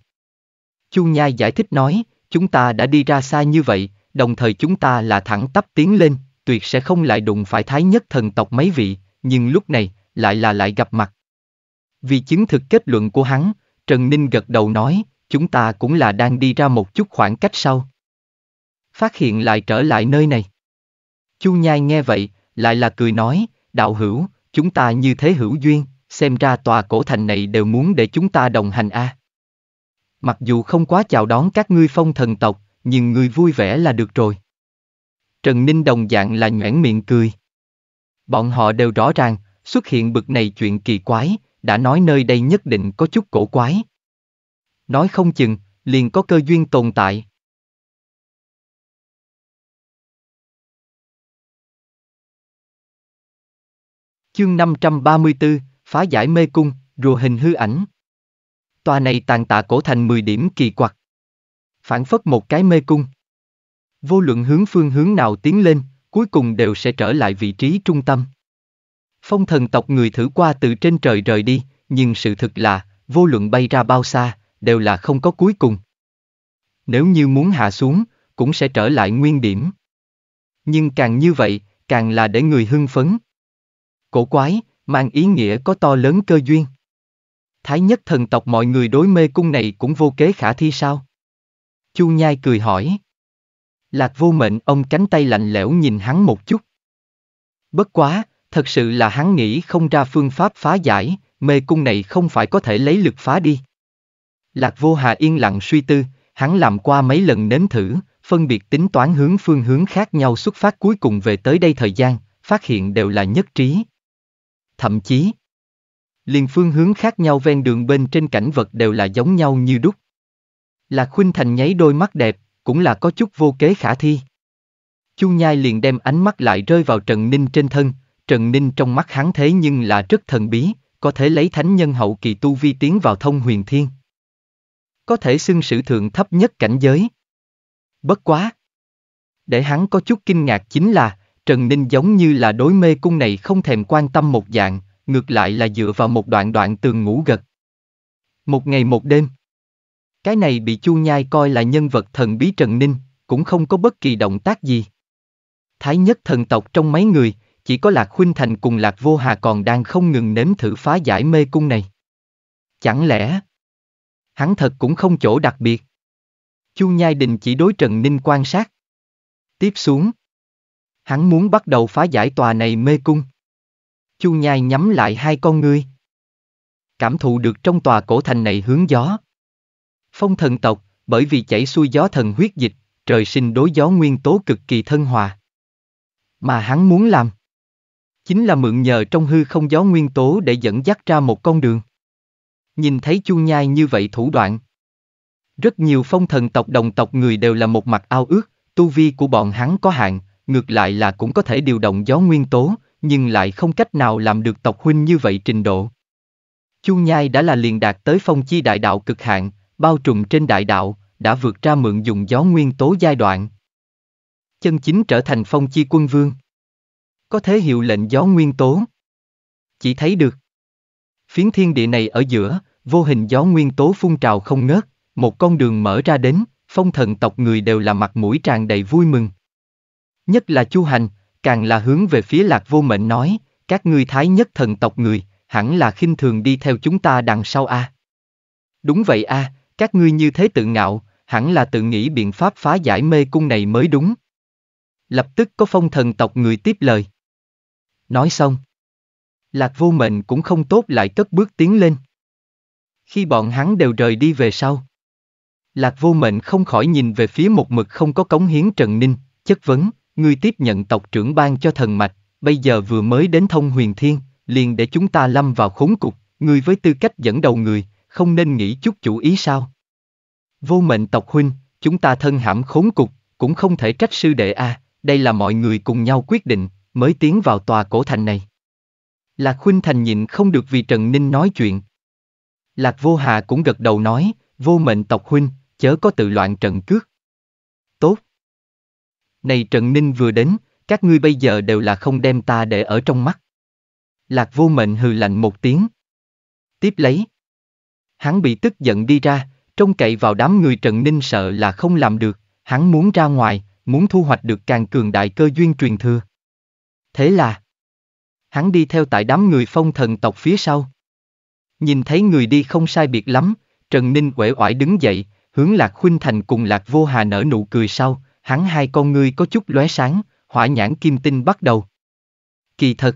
Chu Nhai giải thích nói, chúng ta đã đi ra xa như vậy, đồng thời chúng ta là thẳng tắp tiến lên, tuyệt sẽ không lại đụng phải thái nhất thần tộc mấy vị, nhưng lúc này, lại là lại gặp mặt. Vì chứng thực kết luận của hắn, Trần Ninh gật đầu nói, chúng ta cũng là đang đi ra một chút khoảng cách sau. Phát hiện lại trở lại nơi này. Chu Nhai nghe vậy, lại là cười nói, đạo hữu, chúng ta như thế hữu duyên, xem ra tòa cổ thành này đều muốn để chúng ta đồng hành a. À. Mặc dù không quá chào đón các ngươi phong thần tộc, nhưng người vui vẻ là được rồi. Trần Ninh đồng dạng là nhoẻn miệng cười. Bọn họ đều rõ ràng, xuất hiện bực này chuyện kỳ quái, đã nói nơi đây nhất định có chút cổ quái. Nói không chừng, liền có cơ duyên tồn tại. Chương 534, phá giải mê cung, rùa hình hư ảnh. Tòa này tàn tạ cổ thành 10 điểm kỳ quặc. Phản phất một cái mê cung. Vô luận hướng phương hướng nào tiến lên, cuối cùng đều sẽ trở lại vị trí trung tâm. Phong thần tộc người thử qua từ trên trời rời đi, nhưng sự thực là, vô luận bay ra bao xa, đều là không có cuối cùng. Nếu như muốn hạ xuống, cũng sẽ trở lại nguyên điểm. Nhưng càng như vậy, càng là để người hưng phấn. Cổ quái, mang ý nghĩa có to lớn cơ duyên. Thái nhất thần tộc mọi người đối mê cung này cũng vô kế khả thi sao? Chu Nhai cười hỏi. Lạc vô mệnh ông cánh tay lạnh lẽo nhìn hắn một chút. Bất quá, thật sự là hắn nghĩ không ra phương pháp phá giải, mê cung này không phải có thể lấy lực phá đi. Lạc vô hà yên lặng suy tư, hắn làm qua mấy lần nếm thử, phân biệt tính toán hướng phương hướng khác nhau xuất phát cuối cùng về tới đây thời gian, phát hiện đều là nhất trí. Thậm chí, liền phương hướng khác nhau ven đường bên trên cảnh vật đều là giống nhau như đúc. Lạc Khuynh Thành nháy đôi mắt đẹp, cũng là có chút vô kế khả thi. Chu Nhai liền đem ánh mắt lại rơi vào Trần Ninh trên thân, Trần Ninh trong mắt hắn thế nhưng là rất thần bí, có thể lấy thánh nhân hậu kỳ tu vi tiến vào thông huyền thiên. Có thể xưng sử thượng thấp nhất cảnh giới. Bất quá. Để hắn có chút kinh ngạc chính là, Trần Ninh giống như là đối mê cung này không thèm quan tâm một dạng, ngược lại là dựa vào một đoạn đoạn tường ngủ gật. Một ngày một đêm. Cái này bị Chu Nhai coi là nhân vật thần bí Trần Ninh, cũng không có bất kỳ động tác gì. Thái nhất thần tộc trong mấy người, chỉ có Lạc Khuynh Thành cùng Lạc Vô Hà còn đang không ngừng nếm thử phá giải mê cung này. Chẳng lẽ, hắn thật cũng không chỗ đặc biệt. Chu Nhai Đình chỉ đối Trần Ninh quan sát. Tiếp xuống, hắn muốn bắt đầu phá giải tòa này mê cung. Chu Nhai nhắm lại hai con ngươi. Cảm thụ được trong tòa cổ thành này hướng gió. Phong thần tộc, bởi vì chảy xuôi gió thần huyết dịch, trời sinh đối gió nguyên tố cực kỳ thân hòa. Mà hắn muốn làm chính là mượn nhờ trong hư không gió nguyên tố để dẫn dắt ra một con đường. Nhìn thấy chu nhai như vậy thủ đoạn. Rất nhiều phong thần tộc đồng tộc người đều là một mặt ao ước, tu vi của bọn hắn có hạn, ngược lại là cũng có thể điều động gió nguyên tố, nhưng lại không cách nào làm được tộc huynh như vậy trình độ. chu nhai đã là liền đạt tới phong chi đại đạo cực hạn, bao trùm trên đại đạo, đã vượt ra mượn dùng gió nguyên tố giai đoạn. Chân chính trở thành phong chi quân vương có thế hiệu lệnh gió nguyên tố. Chỉ thấy được. Phiến thiên địa này ở giữa, vô hình gió nguyên tố phun trào không ngớt, một con đường mở ra đến, phong thần tộc người đều là mặt mũi tràn đầy vui mừng. Nhất là Chu Hành, càng là hướng về phía lạc vô mệnh nói, các ngươi thái nhất thần tộc người, hẳn là khinh thường đi theo chúng ta đằng sau a. Đúng vậy a, các ngươi như thế tự ngạo, hẳn là tự nghĩ biện pháp phá giải mê cung này mới đúng. Lập tức có phong thần tộc người tiếp lời. Nói xong. Lạc vô mệnh cũng không tốt lại cất bước tiến lên. Khi bọn hắn đều rời đi về sau. Lạc vô mệnh không khỏi nhìn về phía một mực không có cống hiến Trần Ninh, chất vấn, ngươi tiếp nhận tộc trưởng ban cho thần mạch, bây giờ vừa mới đến thông huyền thiên, liền để chúng ta lâm vào khốn cục, ngươi với tư cách dẫn đầu người, không nên nghĩ chút chủ ý sao. Vô mệnh tộc huynh, chúng ta thân hãm khốn cục, cũng không thể trách sư đệ a, à, đây là mọi người cùng nhau quyết định, mới tiến vào tòa cổ thành này. Lạc Khuynh Thành nhịn không được vì Trần Ninh nói chuyện. Lạc Vô Hà cũng gật đầu nói, vô mệnh tộc huynh, chớ có tự loạn trận cước. Tốt. Này Trần Ninh vừa đến, các ngươi bây giờ đều là không đem ta để ở trong mắt. Lạc vô mệnh hừ lạnh một tiếng. Tiếp lấy. Hắn bị tức giận đi ra, trông cậy vào đám người Trần Ninh sợ là không làm được, hắn muốn ra ngoài, muốn thu hoạch được càng cường đại cơ duyên truyền thừa. Thế là, hắn đi theo tại đám người phong thần tộc phía sau. Nhìn thấy người đi không sai biệt lắm, Trần Ninh quể oải đứng dậy, hướng Lạc Khuynh Thành cùng Lạc Vô Hà nở nụ cười sau, hắn hai con ngươi có chút lóe sáng, hỏa nhãn kim tinh bắt đầu. Kỳ thật,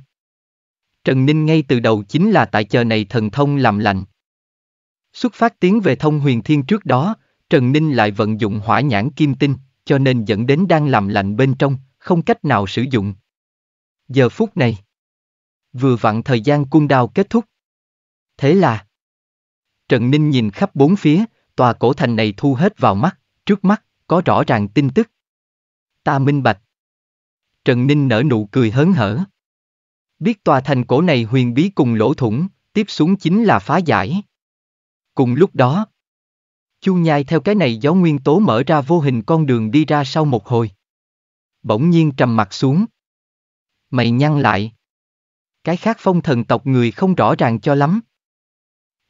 Trần Ninh ngay từ đầu chính là tại chờ này thần thông làm lành. Xuất phát tiến về thông huyền thiên trước đó, Trần Ninh lại vận dụng hỏa nhãn kim tinh, cho nên dẫn đến đang làm lành bên trong, không cách nào sử dụng giờ phút này. Vừa vặn thời gian cung đao kết thúc. Thế là... Trần Ninh nhìn khắp bốn phía, tòa cổ thành này thu hết vào mắt, trước mắt, có rõ ràng tin tức. Ta minh bạch. Trần Ninh nở nụ cười hớn hở. Biết tòa thành cổ này huyền bí cùng lỗ thủng, tiếp xuống chính là phá giải. Cùng lúc đó, Chu Nhai theo cái này gió nguyên tố mở ra vô hình con đường đi ra sau một hồi. Bỗng nhiên trầm mặt xuống mày nhăn lại. Cái khác phong thần tộc người không rõ ràng cho lắm.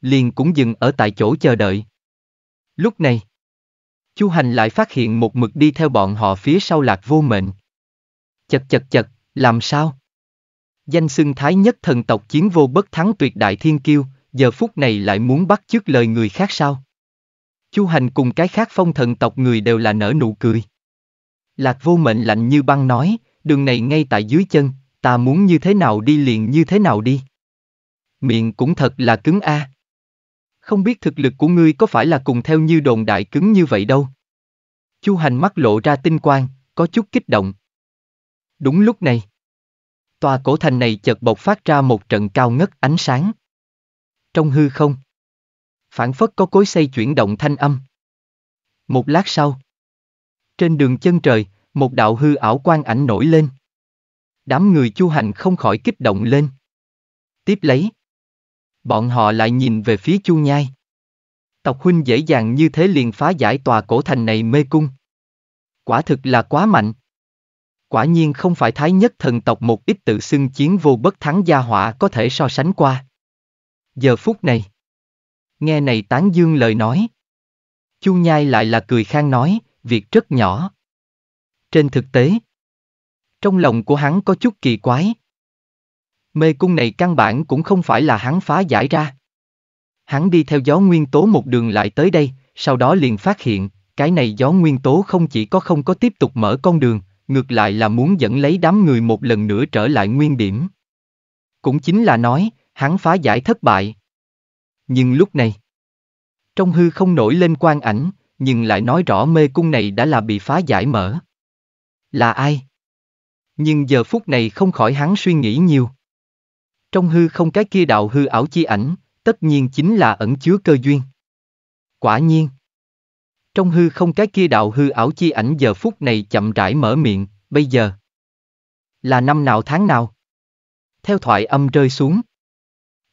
Liền cũng dừng ở tại chỗ chờ đợi. Lúc này, Chu Hành lại phát hiện một mực đi theo bọn họ phía sau lạc vô mệnh. Chật chật chật, làm sao? Danh xưng thái nhất thần tộc chiến vô bất thắng tuyệt đại thiên kiêu, giờ phút này lại muốn bắt chước lời người khác sao? Chu Hành cùng cái khác phong thần tộc người đều là nở nụ cười. Lạc vô mệnh lạnh như băng nói, đường này ngay tại dưới chân, ta muốn như thế nào đi liền như thế nào đi. Miệng cũng thật là cứng a. À. Không biết thực lực của ngươi có phải là cùng theo như đồn đại cứng như vậy đâu. Chu hành mắt lộ ra tinh quang, có chút kích động. Đúng lúc này, tòa cổ thành này chợt bộc phát ra một trận cao ngất ánh sáng. Trong hư không, phản phất có cối xây chuyển động thanh âm. Một lát sau, trên đường chân trời, một đạo hư ảo quan ảnh nổi lên. Đám người chu hành không khỏi kích động lên. Tiếp lấy. Bọn họ lại nhìn về phía chu nhai. Tộc huynh dễ dàng như thế liền phá giải tòa cổ thành này mê cung. Quả thực là quá mạnh. Quả nhiên không phải thái nhất thần tộc một ít tự xưng chiến vô bất thắng gia họa có thể so sánh qua. Giờ phút này. Nghe này tán dương lời nói. Chu nhai lại là cười khang nói, việc rất nhỏ, trên thực tế, trong lòng của hắn có chút kỳ quái. Mê cung này căn bản cũng không phải là hắn phá giải ra. Hắn đi theo gió nguyên tố một đường lại tới đây, sau đó liền phát hiện, cái này gió nguyên tố không chỉ có không có tiếp tục mở con đường, ngược lại là muốn dẫn lấy đám người một lần nữa trở lại nguyên điểm. Cũng chính là nói, hắn phá giải thất bại. Nhưng lúc này, trong hư không nổi lên quan ảnh, nhưng lại nói rõ mê cung này đã là bị phá giải mở. Là ai? Nhưng giờ phút này không khỏi hắn suy nghĩ nhiều. Trong hư không cái kia đạo hư ảo chi ảnh, tất nhiên chính là ẩn chứa cơ duyên. Quả nhiên. Trong hư không cái kia đạo hư ảo chi ảnh giờ phút này chậm rãi mở miệng, bây giờ. Là năm nào tháng nào? Theo thoại âm rơi xuống.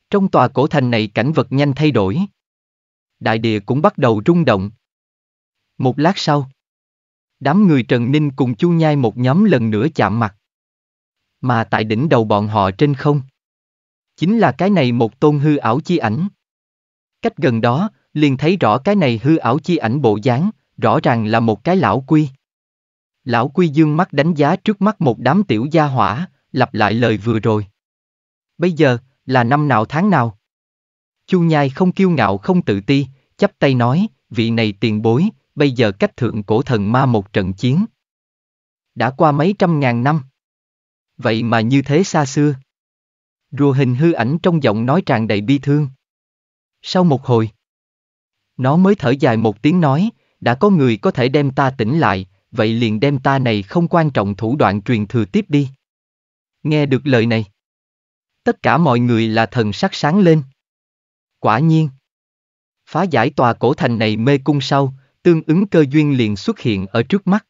Trong tòa cổ thành này cảnh vật nhanh thay đổi. Đại địa cũng bắt đầu rung động. Một lát sau đám người Trần Ninh cùng Chu Nhai một nhóm lần nữa chạm mặt. Mà tại đỉnh đầu bọn họ trên không. Chính là cái này một tôn hư ảo chi ảnh. Cách gần đó, liền thấy rõ cái này hư ảo chi ảnh bộ dáng, rõ ràng là một cái lão quy. Lão quy dương mắt đánh giá trước mắt một đám tiểu gia hỏa, lặp lại lời vừa rồi. Bây giờ, là năm nào tháng nào? Chu Nhai không kiêu ngạo không tự ti, chắp tay nói, vị này tiền bối, bây giờ cách thượng cổ thần ma một trận chiến. Đã qua mấy trăm ngàn năm. Vậy mà như thế xa xưa. Rùa hình hư ảnh trong giọng nói tràn đầy bi thương. Sau một hồi, nó mới thở dài một tiếng nói, đã có người có thể đem ta tỉnh lại, vậy liền đem ta này không quan trọng thủ đoạn truyền thừa tiếp đi. Nghe được lời này, tất cả mọi người là thần sắc sáng lên. Quả nhiên, phá giải tòa cổ thành này mê cung sau, tương ứng cơ duyên liền xuất hiện ở trước mắt.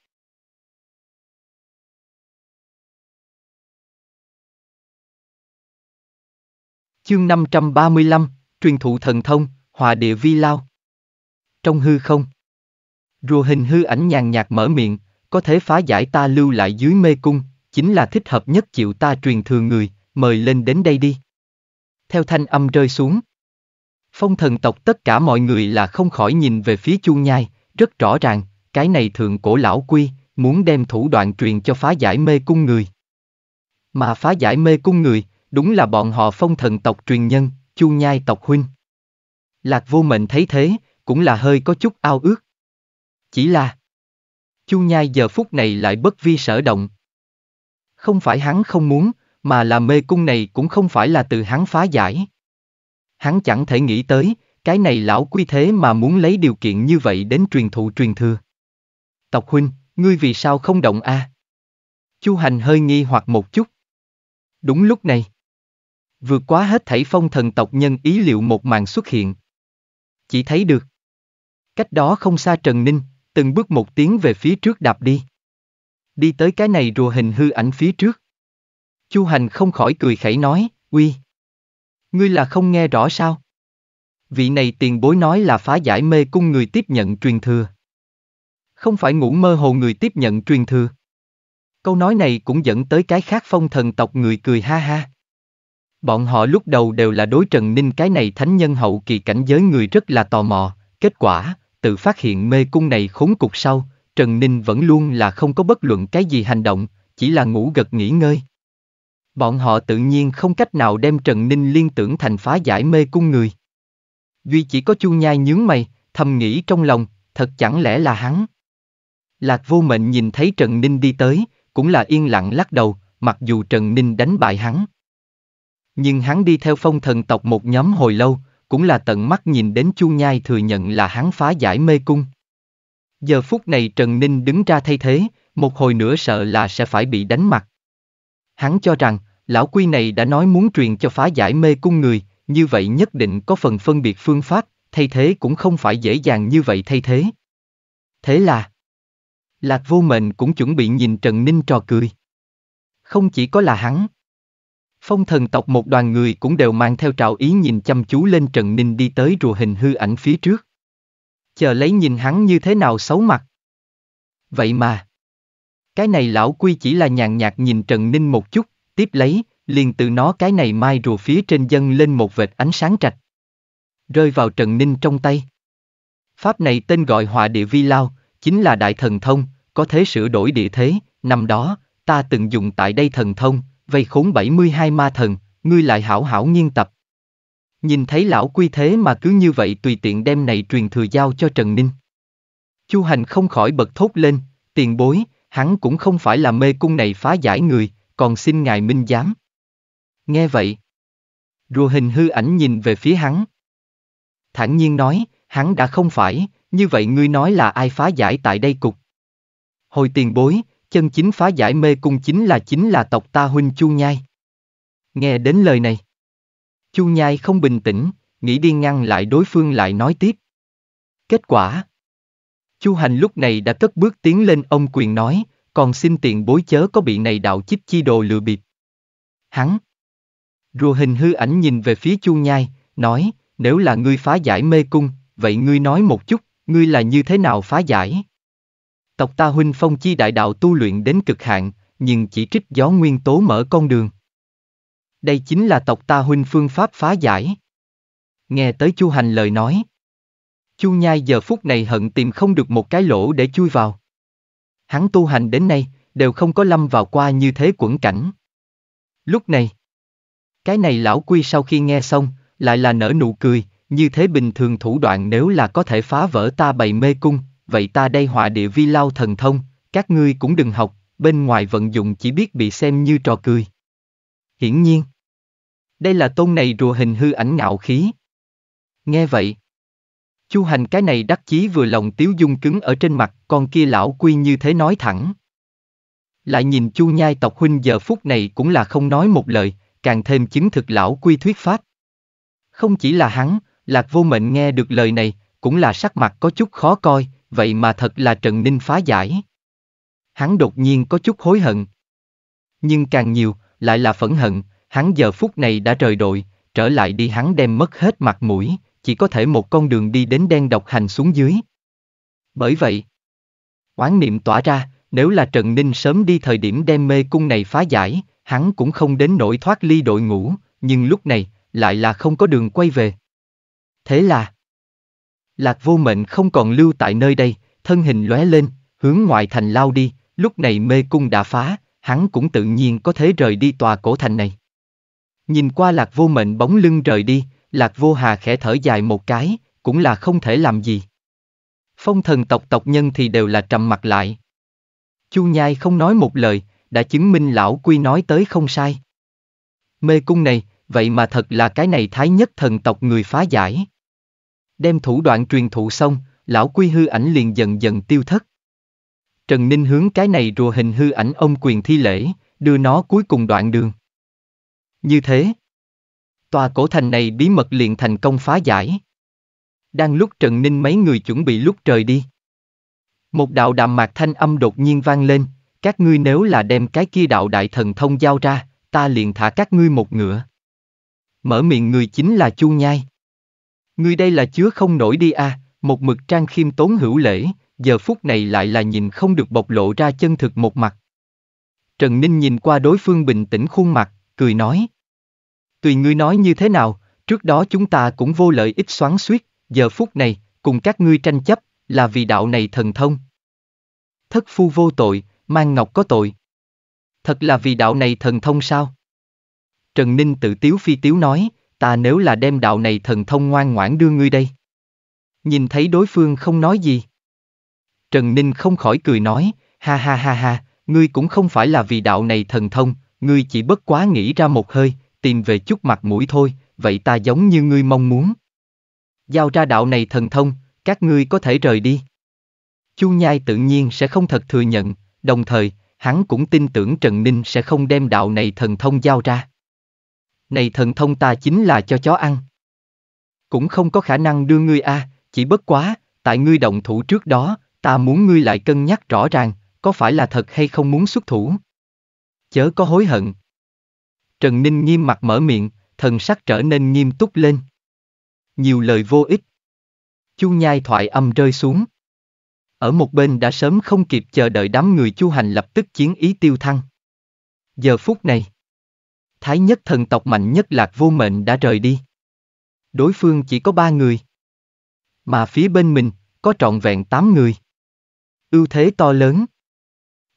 Chương 535, Truyền thụ thần thông, Hòa địa vi lao. Trong hư không. Rùa hình hư ảnh nhàn nhạt mở miệng, có thể phá giải ta lưu lại dưới mê cung, chính là thích hợp nhất chịu ta truyền thừa người, mời lên đến đây đi. Theo thanh âm rơi xuống. Phong thần tộc tất cả mọi người là không khỏi nhìn về phía chuông nhai, rất rõ ràng, cái này thượng cổ lão quy, muốn đem thủ đoạn truyền cho phá giải mê cung người. Mà phá giải mê cung người, đúng là bọn họ phong thần tộc truyền nhân, chu nhai tộc huynh. Lạc vô mệnh thấy thế, cũng là hơi có chút ao ước. Chỉ là, chu nhai giờ phút này lại bất vi sở động. Không phải hắn không muốn, mà là mê cung này cũng không phải là từ hắn phá giải. Hắn chẳng thể nghĩ tới, cái này lão quy thế mà muốn lấy điều kiện như vậy đến truyền thụ truyền thừa. Tộc huynh, ngươi vì sao không động a? À? Chu Hành hơi nghi hoặc một chút. Đúng lúc này. Vượt quá hết thảy phong thần tộc nhân ý liệu một màn xuất hiện. Chỉ thấy được. Cách đó không xa Trần Ninh, từng bước một tiếng về phía trước đạp đi. Đi tới cái này rùa hình hư ảnh phía trước. Chu Hành không khỏi cười khẩy nói, uy. Ngươi là không nghe rõ sao? vị này tiền bối nói là phá giải mê cung người tiếp nhận truyền thừa. Không phải ngủ mơ hồ người tiếp nhận truyền thừa. Câu nói này cũng dẫn tới cái khác phong thần tộc người cười ha ha. Bọn họ lúc đầu đều là đối Trần Ninh cái này thánh nhân hậu kỳ cảnh giới người rất là tò mò, kết quả, tự phát hiện mê cung này khốn cục sau, Trần Ninh vẫn luôn là không có bất luận cái gì hành động, chỉ là ngủ gật nghỉ ngơi. Bọn họ tự nhiên không cách nào đem Trần Ninh liên tưởng thành phá giải mê cung người. Duy chỉ có chu nhai nhướng mày, thầm nghĩ trong lòng, thật chẳng lẽ là hắn. Lạc vô mệnh nhìn thấy Trần Ninh đi tới, cũng là yên lặng lắc đầu, mặc dù Trần Ninh đánh bại hắn. Nhưng hắn đi theo phong thần tộc một nhóm hồi lâu, cũng là tận mắt nhìn đến chu nhai thừa nhận là hắn phá giải mê cung. Giờ phút này Trần Ninh đứng ra thay thế, một hồi nữa sợ là sẽ phải bị đánh mặt. Hắn cho rằng, lão quy này đã nói muốn truyền cho phá giải mê cung người, như vậy nhất định có phần phân biệt phương pháp, thay thế cũng không phải dễ dàng như vậy thay thế. Thế là, Lạc Vô Mệnh cũng chuẩn bị nhìn Trần Ninh trò cười. Không chỉ có là hắn. Phong thần tộc một đoàn người cũng đều mang theo trào ý nhìn chăm chú lên Trần Ninh đi tới rùa hình hư ảnh phía trước. Chờ lấy nhìn hắn như thế nào xấu mặt. Vậy mà. Cái này lão quy chỉ là nhàn nhạt nhìn Trần Ninh một chút, tiếp lấy, liền từ nó cái này mai rùa phía trên dân lên một vệt ánh sáng trạch. Rơi vào Trần Ninh trong tay. Pháp này tên gọi họa địa vi lao, chính là đại thần thông, có thế sửa đổi địa thế, năm đó, ta từng dùng tại đây thần thông, vây khốn 72 ma thần, ngươi lại hảo hảo nghiên tập. Nhìn thấy lão quy thế mà cứ như vậy tùy tiện đem này truyền thừa giao cho Trần Ninh. Chu Hành không khỏi bật thốt lên, tiền bối, hắn cũng không phải là mê cung này phá giải người, còn xin ngài minh giám. Nghe vậy. Rùa hình hư ảnh nhìn về phía hắn. Thản nhiên nói, hắn đã không phải, như vậy ngươi nói là ai phá giải tại đây cục. Hồi tiền bối, chân chính phá giải mê cung chính là chính là tộc ta huynh Chu Nhai. Nghe đến lời này. Chu Nhai không bình tĩnh, nghĩ đi ngăn lại đối phương lại nói tiếp. Kết quả. Chu Hành lúc này đã cất bước tiến lên ông quyền nói, còn xin tiền bối chớ có bị này đạo chích chi đồ lừa bịp. Hắn. Rùa hình hư ảnh nhìn về phía Chu Nhai, nói, nếu là ngươi phá giải mê cung, vậy ngươi nói một chút, ngươi là như thế nào phá giải? Tộc ta huynh phong chi đại đạo tu luyện đến cực hạn, nhưng chỉ trích gió nguyên tố mở con đường. Đây chính là tộc ta huynh phương pháp phá giải. Nghe tới Chu Hành lời nói. Chu Nhai giờ phút này hận tìm không được một cái lỗ để chui vào. Hắn tu hành đến nay, đều không có lâm vào qua như thế quẩn cảnh. Lúc này, cái này lão quy sau khi nghe xong, lại là nở nụ cười, như thế bình thường thủ đoạn nếu là có thể phá vỡ ta bày mê cung, vậy ta đây họa địa vi lao thần thông, các ngươi cũng đừng học, bên ngoài vận dụng chỉ biết bị xem như trò cười. Hiển nhiên, đây là tôn này rùa hình hư ảnh ngạo khí. Nghe vậy, Chu hành cái này đắc chí vừa lòng tiếu dung cứng ở trên mặt, con kia lão quy như thế nói thẳng. Lại nhìn chu nhai tộc huynh giờ phút này cũng là không nói một lời, càng thêm chứng thực lão quy thuyết pháp. Không chỉ là hắn, Lạc Vô Mệnh nghe được lời này, cũng là sắc mặt có chút khó coi, vậy mà thật là Trần Ninh phá giải. Hắn đột nhiên có chút hối hận. Nhưng càng nhiều, lại là phẫn hận, hắn giờ phút này đã rời đội, trở lại đi hắn đem mất hết mặt mũi, chỉ có thể một con đường đi đến đen độc hành xuống dưới. Bởi vậy, oán niệm tỏa ra, nếu là Trần Ninh sớm đi thời điểm đem mê cung này phá giải, hắn cũng không đến nỗi thoát ly đội ngũ, nhưng lúc này, lại là không có đường quay về. Thế là, Lạc Vô Mệnh không còn lưu tại nơi đây, thân hình lóe lên, hướng ngoại thành lao đi, lúc này mê cung đã phá, hắn cũng tự nhiên có thể rời đi tòa cổ thành này. Nhìn qua Lạc Vô Mệnh bóng lưng rời đi, Lạc Vô Hà khẽ thở dài một cái, cũng là không thể làm gì. Phong thần tộc tộc nhân thì đều là trầm mặt lại. Chu Nhai không nói một lời, đã chứng minh lão quy nói tới không sai. Mê cung này, vậy mà thật là cái này thái nhất thần tộc người phá giải. Đem thủ đoạn truyền thụ xong, lão quy hư ảnh liền dần dần tiêu thất. Trần Ninh hướng cái này rùa hình hư ảnh ông quyền thi lễ, đưa nó cuối cùng đoạn đường. Như thế, tòa cổ thành này bí mật liền thành công phá giải. Đang lúc Trần Ninh mấy người chuẩn bị lúc trời đi. Một đạo đạm mạc thanh âm đột nhiên vang lên, các ngươi nếu là đem cái kia đạo đại thần thông giao ra, ta liền thả các ngươi một ngựa. Mở miệng người chính là Chu Nhai. Ngươi đây là chứa không nổi đi à, một mực trang khiêm tốn hữu lễ, giờ phút này lại là nhìn không được bộc lộ ra chân thực một mặt. Trần Ninh nhìn qua đối phương bình tĩnh khuôn mặt, cười nói. Tùy ngươi nói như thế nào, trước đó chúng ta cũng vô lợi ích xoắn suýt, giờ phút này, cùng các ngươi tranh chấp, là vì đạo này thần thông. Thất phu vô tội, mang ngọc có tội. Thật là vì đạo này thần thông sao? Trần Ninh tự tiếu phi tiếu nói, ta nếu là đem đạo này thần thông ngoan ngoãn đưa ngươi đây. Nhìn thấy đối phương không nói gì. Trần Ninh không khỏi cười nói, ha ha ha ha, ngươi cũng không phải là vì đạo này thần thông, ngươi chỉ bất quá nghĩ ra một hơi, tìm về chút mặt mũi thôi, vậy ta giống như ngươi mong muốn. Giao ra đạo này thần thông, các ngươi có thể rời đi. Chu Nhai tự nhiên sẽ không thật thừa nhận, đồng thời, hắn cũng tin tưởng Trần Ninh sẽ không đem đạo này thần thông giao ra. Này thần thông ta chính là cho chó ăn. Cũng không có khả năng đưa ngươi a, à, chỉ bất quá, tại ngươi động thủ trước đó, ta muốn ngươi lại cân nhắc rõ ràng, có phải là thật hay không muốn xuất thủ. Chớ có hối hận. Trần Ninh nghiêm mặt mở miệng, thần sắc trở nên nghiêm túc lên. Nhiều lời vô ích. Chu nhai thoại âm rơi xuống. Ở một bên đã sớm không kịp chờ đợi đám người chu hành lập tức chiến ý tiêu thăng. Giờ phút này, Thái nhất thần tộc mạnh nhất lạc vô mệnh đã rời đi. Đối phương chỉ có ba người. Mà phía bên mình, có trọn vẹn tám người. Ưu thế to lớn.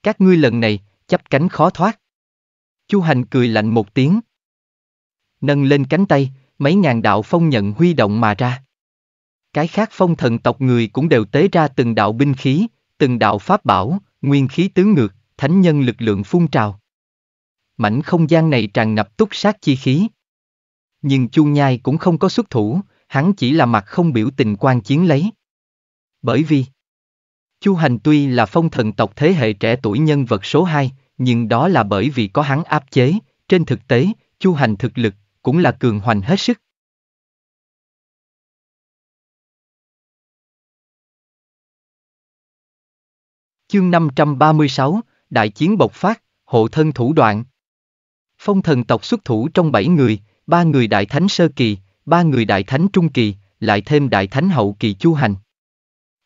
Các ngươi lần này, chấp cánh khó thoát. Chu hành cười lạnh một tiếng. Nâng lên cánh tay, mấy ngàn đạo phong nhận huy động mà ra cái khác phong thần tộc người cũng đều tế ra từng đạo binh khí, từng đạo pháp bảo, nguyên khí tứ ngược, thánh nhân lực lượng phun trào. Mảnh không gian này tràn ngập túc sát chi khí. Nhưng Chu Nhai cũng không có xuất thủ, hắn chỉ là mặt không biểu tình quan chiến lấy. Bởi vì, Chu Hành tuy là phong thần tộc thế hệ trẻ tuổi nhân vật số 2, nhưng đó là bởi vì có hắn áp chế, trên thực tế, Chu Hành thực lực cũng là cường hoành hết sức. Chương 536, Đại chiến bộc phát, hộ thân thủ đoạn. Phong thần tộc xuất thủ trong 7 người, ba người đại thánh sơ kỳ, ba người đại thánh trung kỳ, lại thêm đại thánh hậu kỳ chu hành.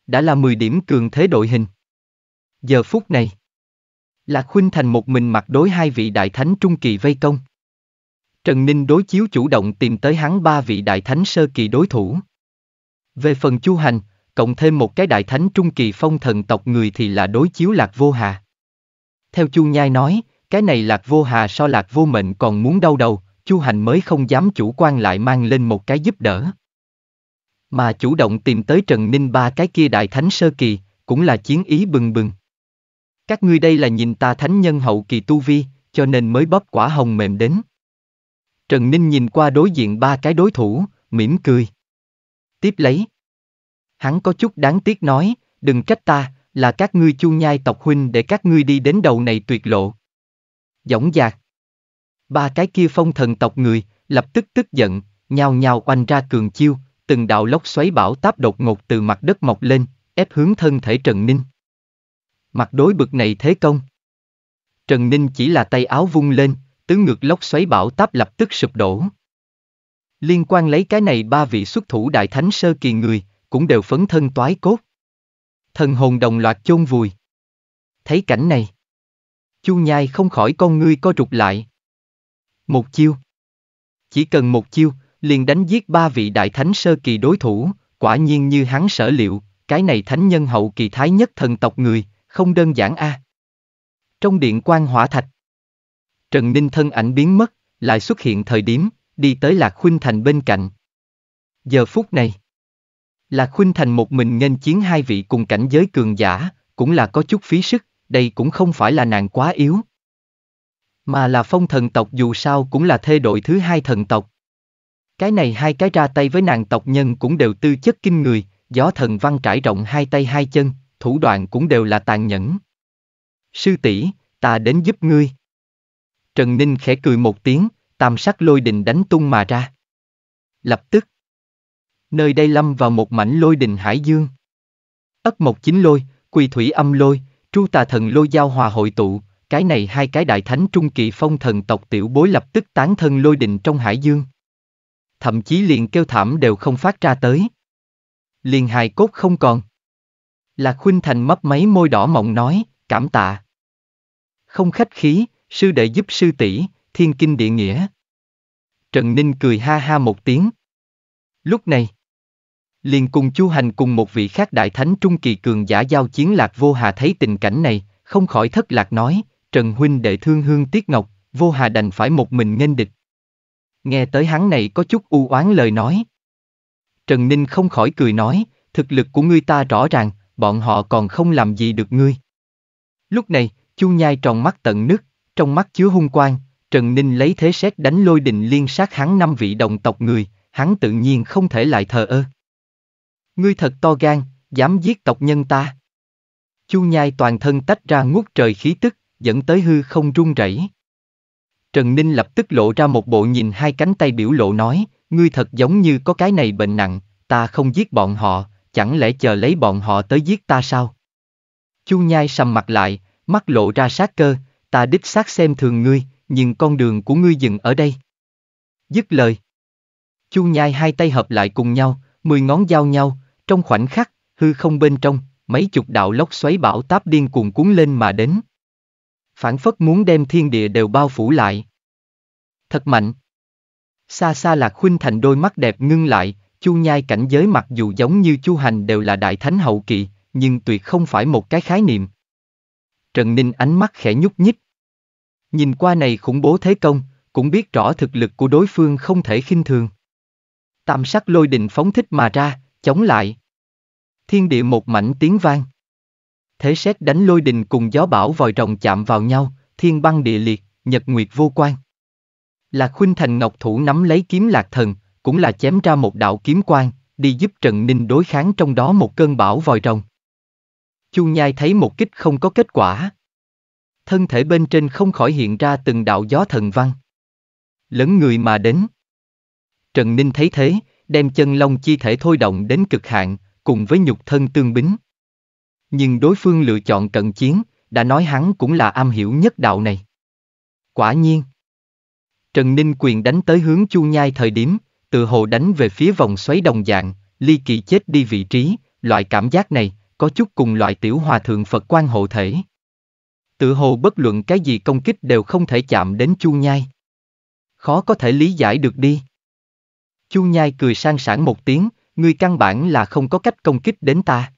Đã là 10 điểm cường thế đội hình. Giờ phút này, Lạc Khuynh Thành một mình mặt đối hai vị đại thánh trung kỳ vây công. Trần Ninh đối chiếu chủ động tìm tới hắn ba vị đại thánh sơ kỳ đối thủ. Về phần chu hành, cộng thêm một cái đại thánh trung kỳ phong thần tộc người thì là đối chiếu lạc vô hà. Theo Chu Nhai nói, cái này lạc vô hà so lạc vô mệnh còn muốn đau đầu, Chu Hành mới không dám chủ quan lại mang lên một cái giúp đỡ. Mà chủ động tìm tới Trần Ninh ba cái kia đại thánh sơ kỳ, cũng là chiến ý bừng bừng. Các ngươi đây là nhìn ta thánh nhân hậu kỳ tu vi, cho nên mới bóp quả hồng mềm đến. Trần Ninh nhìn qua đối diện ba cái đối thủ, mỉm cười. Tiếp lấy hắn có chút đáng tiếc nói, đừng trách ta, là các ngươi chu nhai tộc huynh để các ngươi đi đến đầu này tuyệt lộ. Dõng dạc. Ba cái kia phong thần tộc người, lập tức tức giận, nhào nhào oanh ra cường chiêu, từng đạo lốc xoáy bão táp đột ngột từ mặt đất mọc lên, ép hướng thân thể Trần Ninh. Mặt đối bực này thế công. Trần Ninh chỉ là tay áo vung lên, tứ ngược lốc xoáy bão táp lập tức sụp đổ. Liên quan lấy cái này ba vị xuất thủ đại thánh sơ kỳ người, cũng đều phấn thân toái cốt. Thần hồn đồng loạt chôn vùi. Thấy cảnh này, Chu Nhai không khỏi con ngươi co rụt lại. Một chiêu. Chỉ cần một chiêu, liền đánh giết ba vị đại thánh sơ kỳ đối thủ, quả nhiên như hắn sở liệu, cái này thánh nhân hậu kỳ thái nhất thần tộc người, không đơn giản a. À. Trong điện quan hỏa thạch, Trần Ninh thân ảnh biến mất, lại xuất hiện thời điểm, đi tới Lạc Khuynh Thành bên cạnh. Giờ phút này, là khuynh thành một mình nghênh chiến hai vị cùng cảnh giới cường giả, cũng là có chút phí sức, đây cũng không phải là nàng quá yếu. Mà là phong thần tộc dù sao cũng là thê đội thứ hai thần tộc. Cái này hai cái ra tay với nàng tộc nhân cũng đều tư chất kinh người, gió thần văn trải rộng hai tay hai chân, thủ đoạn cũng đều là tàn nhẫn. Sư tỷ, ta đến giúp ngươi. Trần Ninh khẽ cười một tiếng, tam sắc lôi đình đánh tung mà ra. Lập tức, nơi đây lâm vào một mảnh lôi đình hải dương. Ất mộc chính lôi, quỳ thủy âm lôi, tru tà thần lôi giao hòa hội tụ, cái này hai cái đại thánh trung kỳ phong thần tộc tiểu bối lập tức tán thân lôi đình trong hải dương. Thậm chí liền kêu thảm đều không phát ra tới. Liền hài cốt không còn. Lạc Khuynh Thành mấp máy môi đỏ mọng nói, cảm tạ. Không khách khí, sư đệ giúp sư tỷ, thiên kinh địa nghĩa. Trần Ninh cười ha ha một tiếng. Lúc này, liền cùng Chu Hành cùng một vị khác đại thánh trung kỳ cường giả giao chiến lạc vô hà thấy tình cảnh này, không khỏi thất lạc nói, Trần Huynh đệ thương hương tiếc ngọc, vô hà đành phải một mình nghênh địch. Nghe tới hắn này có chút u oán lời nói. Trần Ninh không khỏi cười nói, thực lực của ngươi ta rõ ràng, bọn họ còn không làm gì được ngươi. Lúc này, Chu Nhai tròn mắt tận nước, trong mắt chứa hung quang, Trần Ninh lấy thế xét đánh lôi đình liên sát hắn năm vị đồng tộc người, hắn tự nhiên không thể lại thờ ơ. Ngươi thật to gan, dám giết tộc nhân ta. Chu nhai toàn thân tách ra ngút trời khí tức, dẫn tới hư không run rẩy. Trần Ninh lập tức lộ ra một bộ nhìn hai cánh tay biểu lộ nói, ngươi thật giống như có cái này bệnh nặng, ta không giết bọn họ, chẳng lẽ chờ lấy bọn họ tới giết ta sao? Chu nhai sầm mặt lại, mắt lộ ra sát cơ, ta đích xác xem thường ngươi, nhưng con đường của ngươi dừng ở đây. Dứt lời. Chu nhai hai tay hợp lại cùng nhau, Mười ngón giao nhau, trong khoảnh khắc, hư không bên trong, mấy chục đạo lốc xoáy bão táp điên cuồng cuốn lên mà đến. Phản phất muốn đem thiên địa đều bao phủ lại. Thật mạnh. Xa xa lạc huynh thành đôi mắt đẹp ngưng lại, chu nhai cảnh giới mặc dù giống như chu hành đều là đại thánh hậu kỳ, nhưng tuyệt không phải một cái khái niệm. Trần Ninh ánh mắt khẽ nhúc nhích. Nhìn qua này khủng bố thế công, cũng biết rõ thực lực của đối phương không thể khinh thường. Tam sắc lôi đình phóng thích mà ra, chống lại. Thiên địa một mảnh tiếng vang. Thế xét đánh lôi đình cùng gió bão vòi rồng chạm vào nhau, thiên băng địa liệt, nhật nguyệt vô quan. Lạc Khuynh Thành Ngọc Thủ nắm lấy kiếm Lạc Thần, cũng là chém ra một đạo kiếm quang, đi giúp Trần Ninh đối kháng trong đó một cơn bão vòi rồng. Chu Nhai thấy một kích không có kết quả. Thân thể bên trên không khỏi hiện ra từng đạo gió thần văn. Lẫn người mà đến. Trần Ninh thấy thế, đem chân long chi thể thôi động đến cực hạn, cùng với nhục thân tương bính. Nhưng đối phương lựa chọn cận chiến, đã nói hắn cũng là am hiểu nhất đạo này. Quả nhiên, Trần Ninh quyền đánh tới hướng Chu Nhai thời điểm, tự hồ đánh về phía vòng xoáy đồng dạng, ly kỳ chết đi vị trí, loại cảm giác này, có chút cùng loại tiểu hòa thượng Phật quan hộ thể. Tự hồ bất luận cái gì công kích đều không thể chạm đến Chu Nhai. Khó có thể lý giải được đi. Chu Nhai cười sang sảng một tiếng, ngươi căn bản là không có cách công kích đến ta.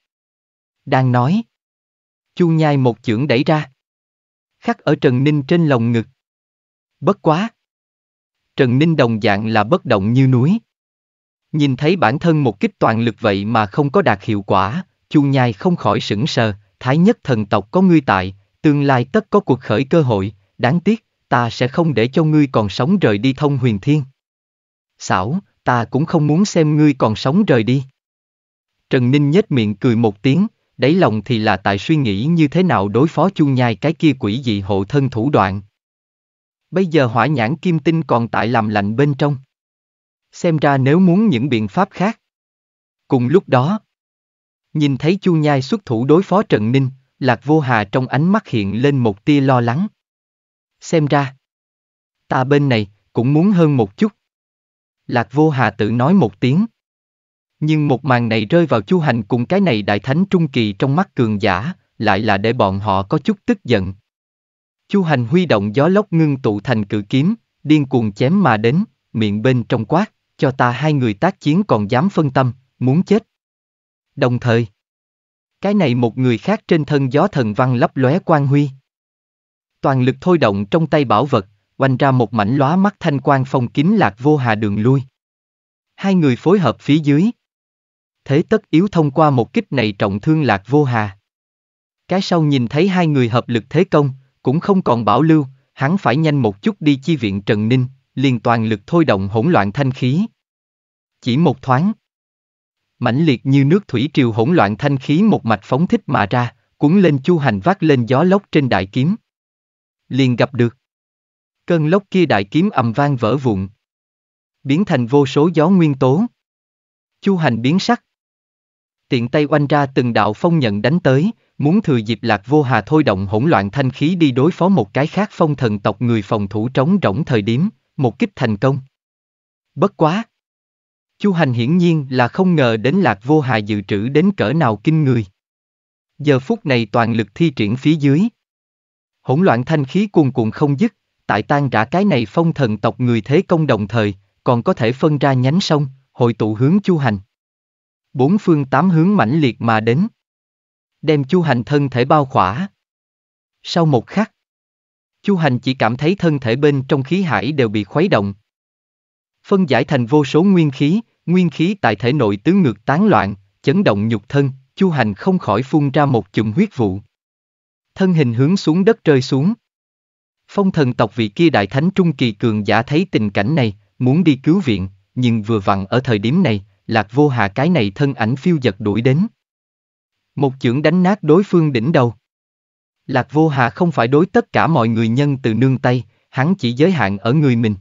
Đang nói. Chu Nhai một chưởng đẩy ra. Khắc ở Trần Ninh trên lòng ngực. Bất quá. Trần Ninh đồng dạng là bất động như núi. Nhìn thấy bản thân một kích toàn lực vậy mà không có đạt hiệu quả, Chu Nhai không khỏi sững sờ, thái nhất thần tộc có ngươi tại, tương lai tất có cuộc khởi cơ hội, đáng tiếc, ta sẽ không để cho ngươi còn sống rời đi thông huyền thiên. Xảo, ta cũng không muốn xem ngươi còn sống rời đi. Trần Ninh nhếch miệng cười một tiếng, đáy lòng thì là tại suy nghĩ như thế nào đối phó chu nhai cái kia quỷ dị hộ thân thủ đoạn. Bây giờ hỏa nhãn kim tinh còn tại làm lạnh bên trong. Xem ra nếu muốn những biện pháp khác. Cùng lúc đó, nhìn thấy chu nhai xuất thủ đối phó Trần Ninh, Lạc Vô Hà trong ánh mắt hiện lên một tia lo lắng. Xem ra, ta bên này cũng muốn hơn một chút. Lạc vô hà tự nói một tiếng. Nhưng một màn này rơi vào chu hành cùng cái này đại thánh trung kỳ trong mắt cường giả, lại là để bọn họ có chút tức giận. Chu hành huy động gió lốc ngưng tụ thành cự kiếm, điên cuồng chém mà đến, miệng bên trong quát, cho ta hai người tác chiến còn dám phân tâm, muốn chết. Đồng thời, cái này một người khác trên thân gió thần văn lấp lóe quan huy. Toàn lực thôi động trong tay bảo vật, oanh ra một mảnh lóa mắt thanh quan phong kính lạc vô hà đường lui. Hai người phối hợp phía dưới. Thế tất yếu thông qua một kích này trọng thương lạc vô hà. Cái sau nhìn thấy hai người hợp lực thế công, cũng không còn bảo lưu, hắn phải nhanh một chút đi chi viện Trần Ninh, liền toàn lực thôi động hỗn loạn thanh khí. Chỉ một thoáng. Mãnh liệt như nước thủy triều hỗn loạn thanh khí một mạch phóng thích mà ra, cuốn lên chu hành vác lên gió lốc trên đại kiếm. Liền gặp được. Cơn lốc kia đại kiếm ầm vang vỡ vụn. Biến thành vô số gió nguyên tố. Chu hành biến sắc. Tiện tay oanh ra từng đạo phong nhận đánh tới, muốn thừa dịp lạc vô hà thôi động hỗn loạn thanh khí đi đối phó một cái khác phong thần tộc người phòng thủ trống rỗng thời điểm, một kích thành công. Bất quá! Chu hành hiển nhiên là không ngờ đến lạc vô hà dự trữ đến cỡ nào kinh người. Giờ phút này toàn lực thi triển phía dưới. Hỗn loạn thanh khí cuồn cuộn không dứt, tại tan rã cái này phong thần tộc người thế công đồng thời, còn có thể phân ra nhánh sông, hội tụ hướng chu hành. Bốn phương tám hướng mãnh liệt mà đến. Đem chu hành thân thể bao khỏa. Sau một khắc, chu hành chỉ cảm thấy thân thể bên trong khí hải đều bị khuấy động. Phân giải thành vô số nguyên khí, nguyên khí tại thể nội tứ ngược tán loạn, chấn động nhục thân, chu hành không khỏi phun ra một chùm huyết vụ. Thân hình hướng xuống đất rơi xuống. Phong thần tộc vị kia đại thánh trung kỳ cường giả thấy tình cảnh này, muốn đi cứu viện, nhưng vừa vặn ở thời điểm này, lạc vô hà cái này thân ảnh phiêu giật đuổi đến. Một chưởng đánh nát đối phương đỉnh đầu. Lạc vô hà không phải đối tất cả mọi người nhân từ nương tay, hắn chỉ giới hạn ở người mình.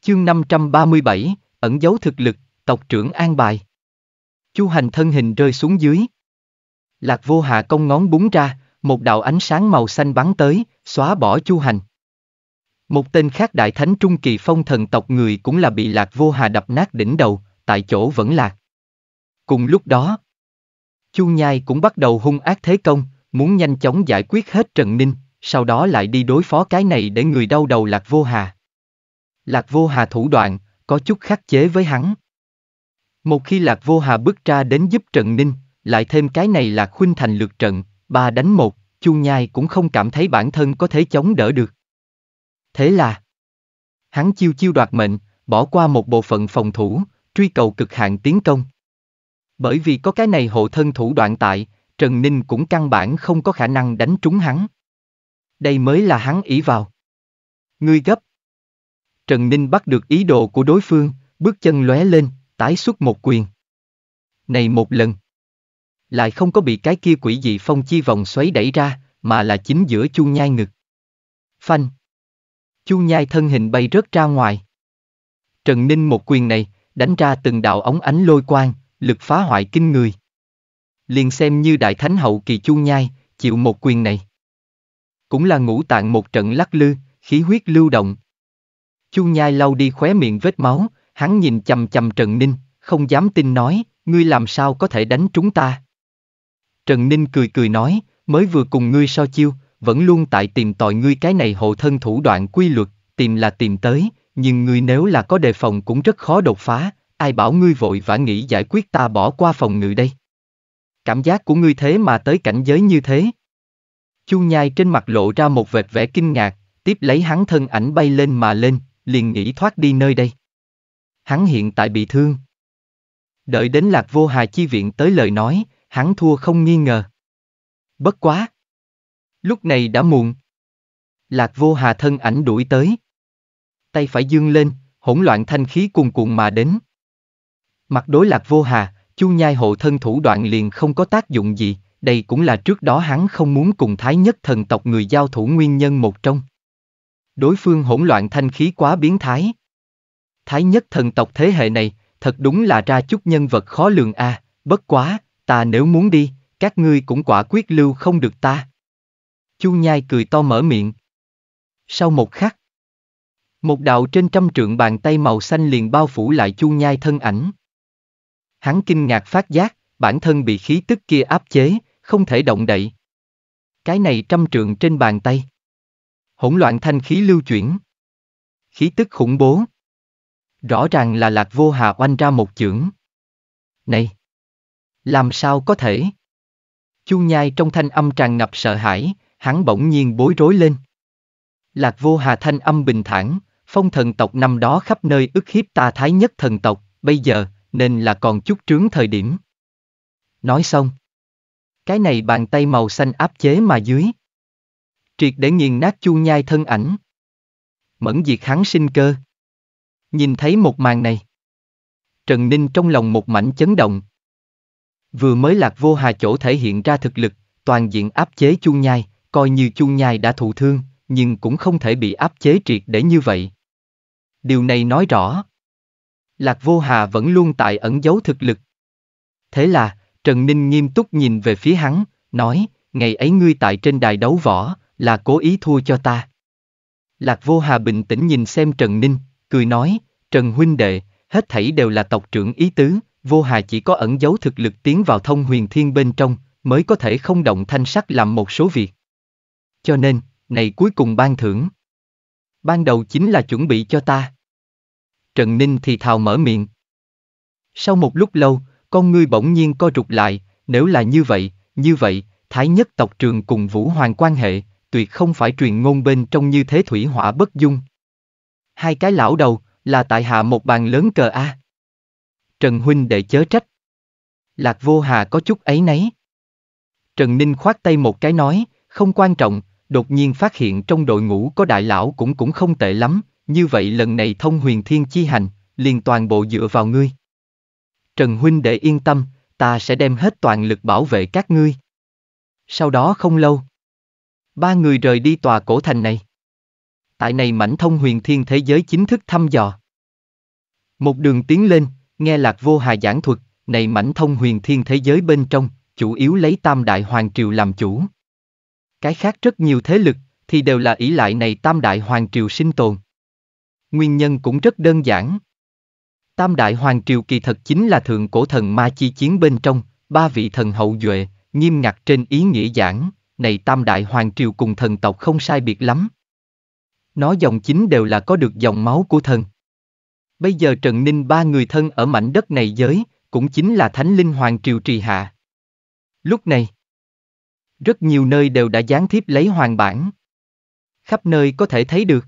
Chương 537, ẩn dấu thực lực, tộc trưởng an bài. Chu hành thân hình rơi xuống dưới. Lạc vô hạ công ngón búng ra, một đạo ánh sáng màu xanh bắn tới, xóa bỏ chu hành. Một tên khác đại thánh trung kỳ phong thần tộc người cũng là bị lạc vô hà đập nát đỉnh đầu, tại chỗ vẫn lạc. Cùng lúc đó, chu nhai cũng bắt đầu hung ác thế công, muốn nhanh chóng giải quyết hết Trần Ninh, sau đó lại đi đối phó cái này để người đau đầu lạc vô hà. Lạc vô hà thủ đoạn, có chút khắc chế với hắn. Một khi Lạc Vô Hà bước ra đến giúp Trần Ninh, lại thêm cái này là Khuynh Thành lượt trận, ba đánh một, Chu Nhai cũng không cảm thấy bản thân có thể chống đỡ được. Thế là, hắn chiêu chiêu đoạt mệnh, bỏ qua một bộ phận phòng thủ, truy cầu cực hạn tiến công. Bởi vì có cái này hộ thân thủ đoạn tại, Trần Ninh cũng căn bản không có khả năng đánh trúng hắn. Đây mới là hắn ý vào. Ngươi gấp. Trần Ninh bắt được ý đồ của đối phương, bước chân lóe lên, tái xuất một quyền. Này một lần. Lại không có bị cái kia quỷ dị phong chi vòng xoáy đẩy ra, mà là chính giữa chu nhai ngực. Phanh. Chu nhai thân hình bay rớt ra ngoài. Trần Ninh một quyền này, đánh ra từng đạo ống ánh lôi quang, lực phá hoại kinh người. Liền xem như đại thánh hậu kỳ chu nhai, chịu một quyền này. Cũng là ngũ tạng một trận lắc lư, khí huyết lưu động. Chu nhai lau đi khóe miệng vết máu, hắn nhìn chầm chầm Trần Ninh, không dám tin nói, ngươi làm sao có thể đánh chúng ta. Trần Ninh cười cười nói, mới vừa cùng ngươi so chiêu, vẫn luôn tại tìm tòi ngươi cái này hộ thân thủ đoạn quy luật, tìm là tìm tới, nhưng ngươi nếu là có đề phòng cũng rất khó đột phá, ai bảo ngươi vội vã nghĩ giải quyết ta bỏ qua phòng ngự đây. Cảm giác của ngươi thế mà tới cảnh giới như thế. Chu nhai trên mặt lộ ra một vệt vẻ kinh ngạc, tiếp lấy hắn thân ảnh bay lên mà lên, liền nghĩ thoát đi nơi đây hắn hiện tại bị thương. Đợi đến lạc vô hà chi viện tới lời nói, hắn thua không nghi ngờ. Bất quá. Lúc này đã muộn. Lạc vô hà thân ảnh đuổi tới. Tay phải dương lên, hỗn loạn thanh khí cuồn cuộn mà đến. Mặt đối lạc vô hà, chu nhai hộ thân thủ đoạn liền không có tác dụng gì, đây cũng là trước đó hắn không muốn cùng thái nhất thần tộc người giao thủ nguyên nhân một trong. Đối phương hỗn loạn thanh khí quá biến thái thái nhất thần tộc thế hệ này, thật đúng là ra chút nhân vật khó lường a, à, bất quá, ta nếu muốn đi, các ngươi cũng quả quyết lưu không được ta. Chu Nhai cười to mở miệng. Sau một khắc, một đạo trên trăm trượng bàn tay màu xanh liền bao phủ lại Chu Nhai thân ảnh. Hắn kinh ngạc phát giác, bản thân bị khí tức kia áp chế, không thể động đậy. Cái này trăm trượng trên bàn tay. Hỗn loạn thanh khí lưu chuyển. Khí tức khủng bố. Rõ ràng là lạc vô hà oanh ra một chưởng. Này! Làm sao có thể? Chu nhai trong thanh âm tràn ngập sợ hãi, hắn bỗng nhiên bối rối lên. Lạc vô hà thanh âm bình thản, phong thần tộc năm đó khắp nơi ức hiếp ta thái nhất thần tộc, bây giờ, nên là còn chút trướng thời điểm. Nói xong. Cái này bàn tay màu xanh áp chế mà dưới. Triệt để nghiền nát chu nhai thân ảnh. Mẫn diệt hắn sinh cơ. Nhìn thấy một màn này. Trần Ninh trong lòng một mảnh chấn động. Vừa mới lạc vô hà chỗ thể hiện ra thực lực, toàn diện áp chế Chu nhai, coi như Chu nhai đã thụ thương, nhưng cũng không thể bị áp chế triệt để như vậy. Điều này nói rõ. Lạc vô hà vẫn luôn tại ẩn giấu thực lực. Thế là, Trần Ninh nghiêm túc nhìn về phía hắn, nói, ngày ấy ngươi tại trên đài đấu võ, là cố ý thua cho ta. Lạc vô hà bình tĩnh nhìn xem Trần Ninh, cười nói, Trần huynh đệ, hết thảy đều là tộc trưởng ý tứ, vô hà chỉ có ẩn giấu thực lực tiến vào thông huyền thiên bên trong, mới có thể không động thanh sắc làm một số việc. Cho nên, này cuối cùng ban thưởng. Ban đầu chính là chuẩn bị cho ta. Trần Ninh thì thào mở miệng. Sau một lúc lâu, con ngươi bỗng nhiên co rụt lại, nếu là như vậy, như vậy, Thái nhất tộc trường cùng Vũ Hoàng quan hệ, tuyệt không phải truyền ngôn bên trong như thế thủy hỏa bất dung hai cái lão đầu, là tại hạ một bàn lớn cờ a. Trần huynh đệ chớ trách. Lạc vô hà có chút ấy nấy. Trần Ninh khoát tay một cái nói, không quan trọng, đột nhiên phát hiện trong đội ngũ có đại lão cũng cũng không tệ lắm, như vậy lần này thông huyền thiên chi hành, liền toàn bộ dựa vào ngươi. Trần huynh đệ yên tâm, ta sẽ đem hết toàn lực bảo vệ các ngươi. Sau đó không lâu, ba người rời đi tòa cổ thành này tại này mảnh thông huyền thiên thế giới chính thức thăm dò. Một đường tiến lên, nghe lạc vô hà giảng thuật, này mảnh thông huyền thiên thế giới bên trong, chủ yếu lấy tam đại hoàng triều làm chủ. Cái khác rất nhiều thế lực, thì đều là ý lại này tam đại hoàng triều sinh tồn. Nguyên nhân cũng rất đơn giản. Tam đại hoàng triều kỳ thật chính là thượng cổ thần ma chi chiến bên trong, ba vị thần hậu duệ, nghiêm ngặt trên ý nghĩa giảng, này tam đại hoàng triều cùng thần tộc không sai biệt lắm, nó dòng chính đều là có được dòng máu của thần. Bây giờ Trần Ninh ba người thân ở mảnh đất này giới, cũng chính là Thánh Linh Hoàng Triều Trì Hạ. Lúc này, rất nhiều nơi đều đã gián tiếp lấy hoàng bản. Khắp nơi có thể thấy được.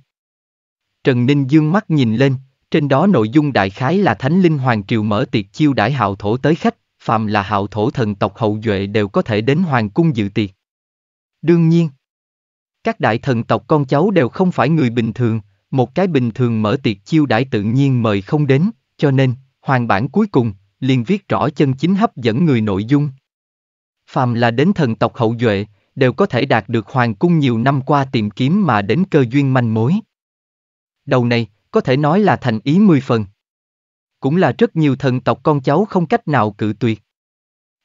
Trần Ninh dương mắt nhìn lên, trên đó nội dung đại khái là Thánh Linh Hoàng Triều mở tiệc chiêu đãi hạo thổ tới khách, phàm là hạo thổ thần tộc hậu duệ đều có thể đến hoàng cung dự tiệc. Đương nhiên, các đại thần tộc con cháu đều không phải người bình thường, một cái bình thường mở tiệc chiêu đãi tự nhiên mời không đến, cho nên, hoàng bản cuối cùng, liền viết rõ chân chính hấp dẫn người nội dung. Phàm là đến thần tộc hậu duệ, đều có thể đạt được hoàng cung nhiều năm qua tìm kiếm mà đến cơ duyên manh mối. Đầu này, có thể nói là thành ý mười phần. Cũng là rất nhiều thần tộc con cháu không cách nào cự tuyệt.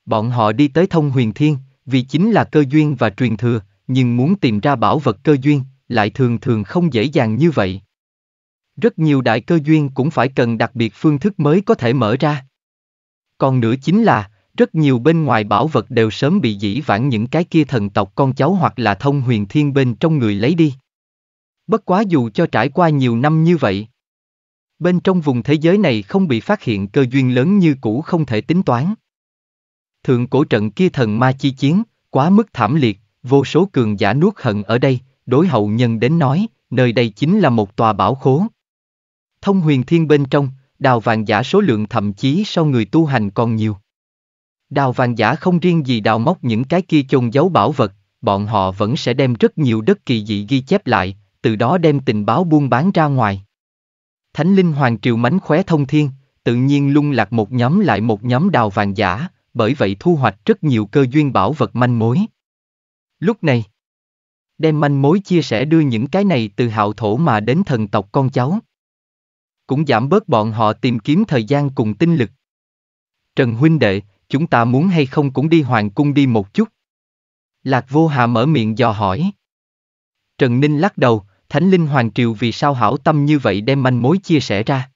Bọn họ đi tới thông huyền thiên, vì chính là cơ duyên và truyền thừa, nhưng muốn tìm ra bảo vật cơ duyên, lại thường thường không dễ dàng như vậy. Rất nhiều đại cơ duyên cũng phải cần đặc biệt phương thức mới có thể mở ra. Còn nữa chính là, rất nhiều bên ngoài bảo vật đều sớm bị dĩ vãng những cái kia thần tộc con cháu hoặc là thông huyền thiên bên trong người lấy đi. Bất quá dù cho trải qua nhiều năm như vậy, bên trong vùng thế giới này không bị phát hiện cơ duyên lớn như cũ không thể tính toán. Thượng cổ trận kia thần ma chi chiến, quá mức thảm liệt, Vô số cường giả nuốt hận ở đây, đối hậu nhân đến nói, nơi đây chính là một tòa bảo khố. Thông huyền thiên bên trong, đào vàng giả số lượng thậm chí sau người tu hành còn nhiều. Đào vàng giả không riêng gì đào móc những cái kia chôn giấu bảo vật, bọn họ vẫn sẽ đem rất nhiều đất kỳ dị ghi chép lại, từ đó đem tình báo buôn bán ra ngoài. Thánh linh hoàng triều mánh khóe thông thiên, tự nhiên lung lạc một nhóm lại một nhóm đào vàng giả, bởi vậy thu hoạch rất nhiều cơ duyên bảo vật manh mối. Lúc này, đem manh mối chia sẻ đưa những cái này từ hạo thổ mà đến thần tộc con cháu. Cũng giảm bớt bọn họ tìm kiếm thời gian cùng tinh lực. Trần huynh đệ, chúng ta muốn hay không cũng đi hoàng cung đi một chút. Lạc vô hà mở miệng dò hỏi. Trần Ninh lắc đầu, Thánh Linh Hoàng Triều vì sao hảo tâm như vậy đem manh mối chia sẻ ra.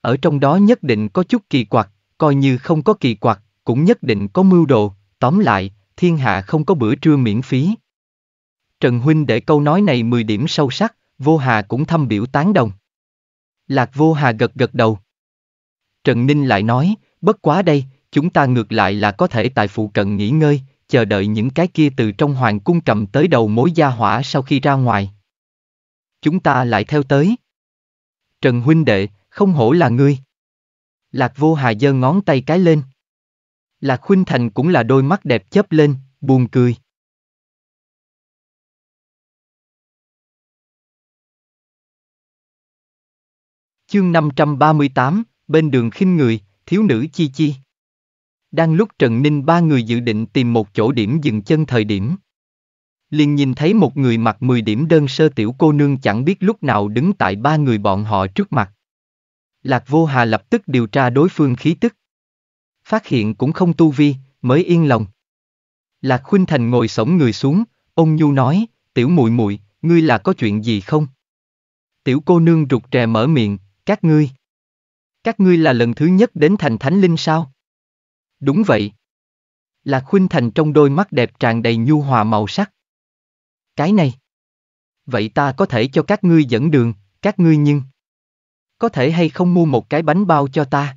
Ở trong đó nhất định có chút kỳ quặc, coi như không có kỳ quặc, cũng nhất định có mưu đồ, tóm lại, thiên hạ không có bữa trưa miễn phí. Trần Huynh để câu nói này 10 điểm sâu sắc, Vô Hà cũng thâm biểu tán đồng. Lạc Vô Hà gật gật đầu. Trần Ninh lại nói, bất quá đây, chúng ta ngược lại là có thể tại phụ cận nghỉ ngơi, chờ đợi những cái kia từ trong hoàng cung cầm tới đầu mối gia hỏa sau khi ra ngoài. Chúng ta lại theo tới. Trần huynh đệ, không hổ là ngươi. Lạc vô hà giơ ngón tay cái lên. Lạc Khuynh Thành cũng là đôi mắt đẹp chớp lên, buồn cười. Chương 538, bên đường khinh người, thiếu nữ chi chi. Đang lúc Trần Ninh ba người dự định tìm một chỗ điểm dừng chân thời điểm. Liền nhìn thấy một người mặc 10 điểm đơn sơ tiểu cô nương chẳng biết lúc nào đứng tại ba người bọn họ trước mặt. Lạc Vô Hà lập tức điều tra đối phương khí tức phát hiện cũng không tu vi, mới yên lòng. Lạc Khuynh Thành ngồi sổng người xuống, ông Nhu nói, tiểu muội muội, ngươi là có chuyện gì không? Tiểu cô nương rụt rè mở miệng, các ngươi. Các ngươi là lần thứ nhất đến thành thánh linh sao? Đúng vậy. Lạc Khuynh Thành trong đôi mắt đẹp tràn đầy nhu hòa màu sắc. Cái này. Vậy ta có thể cho các ngươi dẫn đường, các ngươi nhưng. Có thể hay không mua một cái bánh bao cho ta?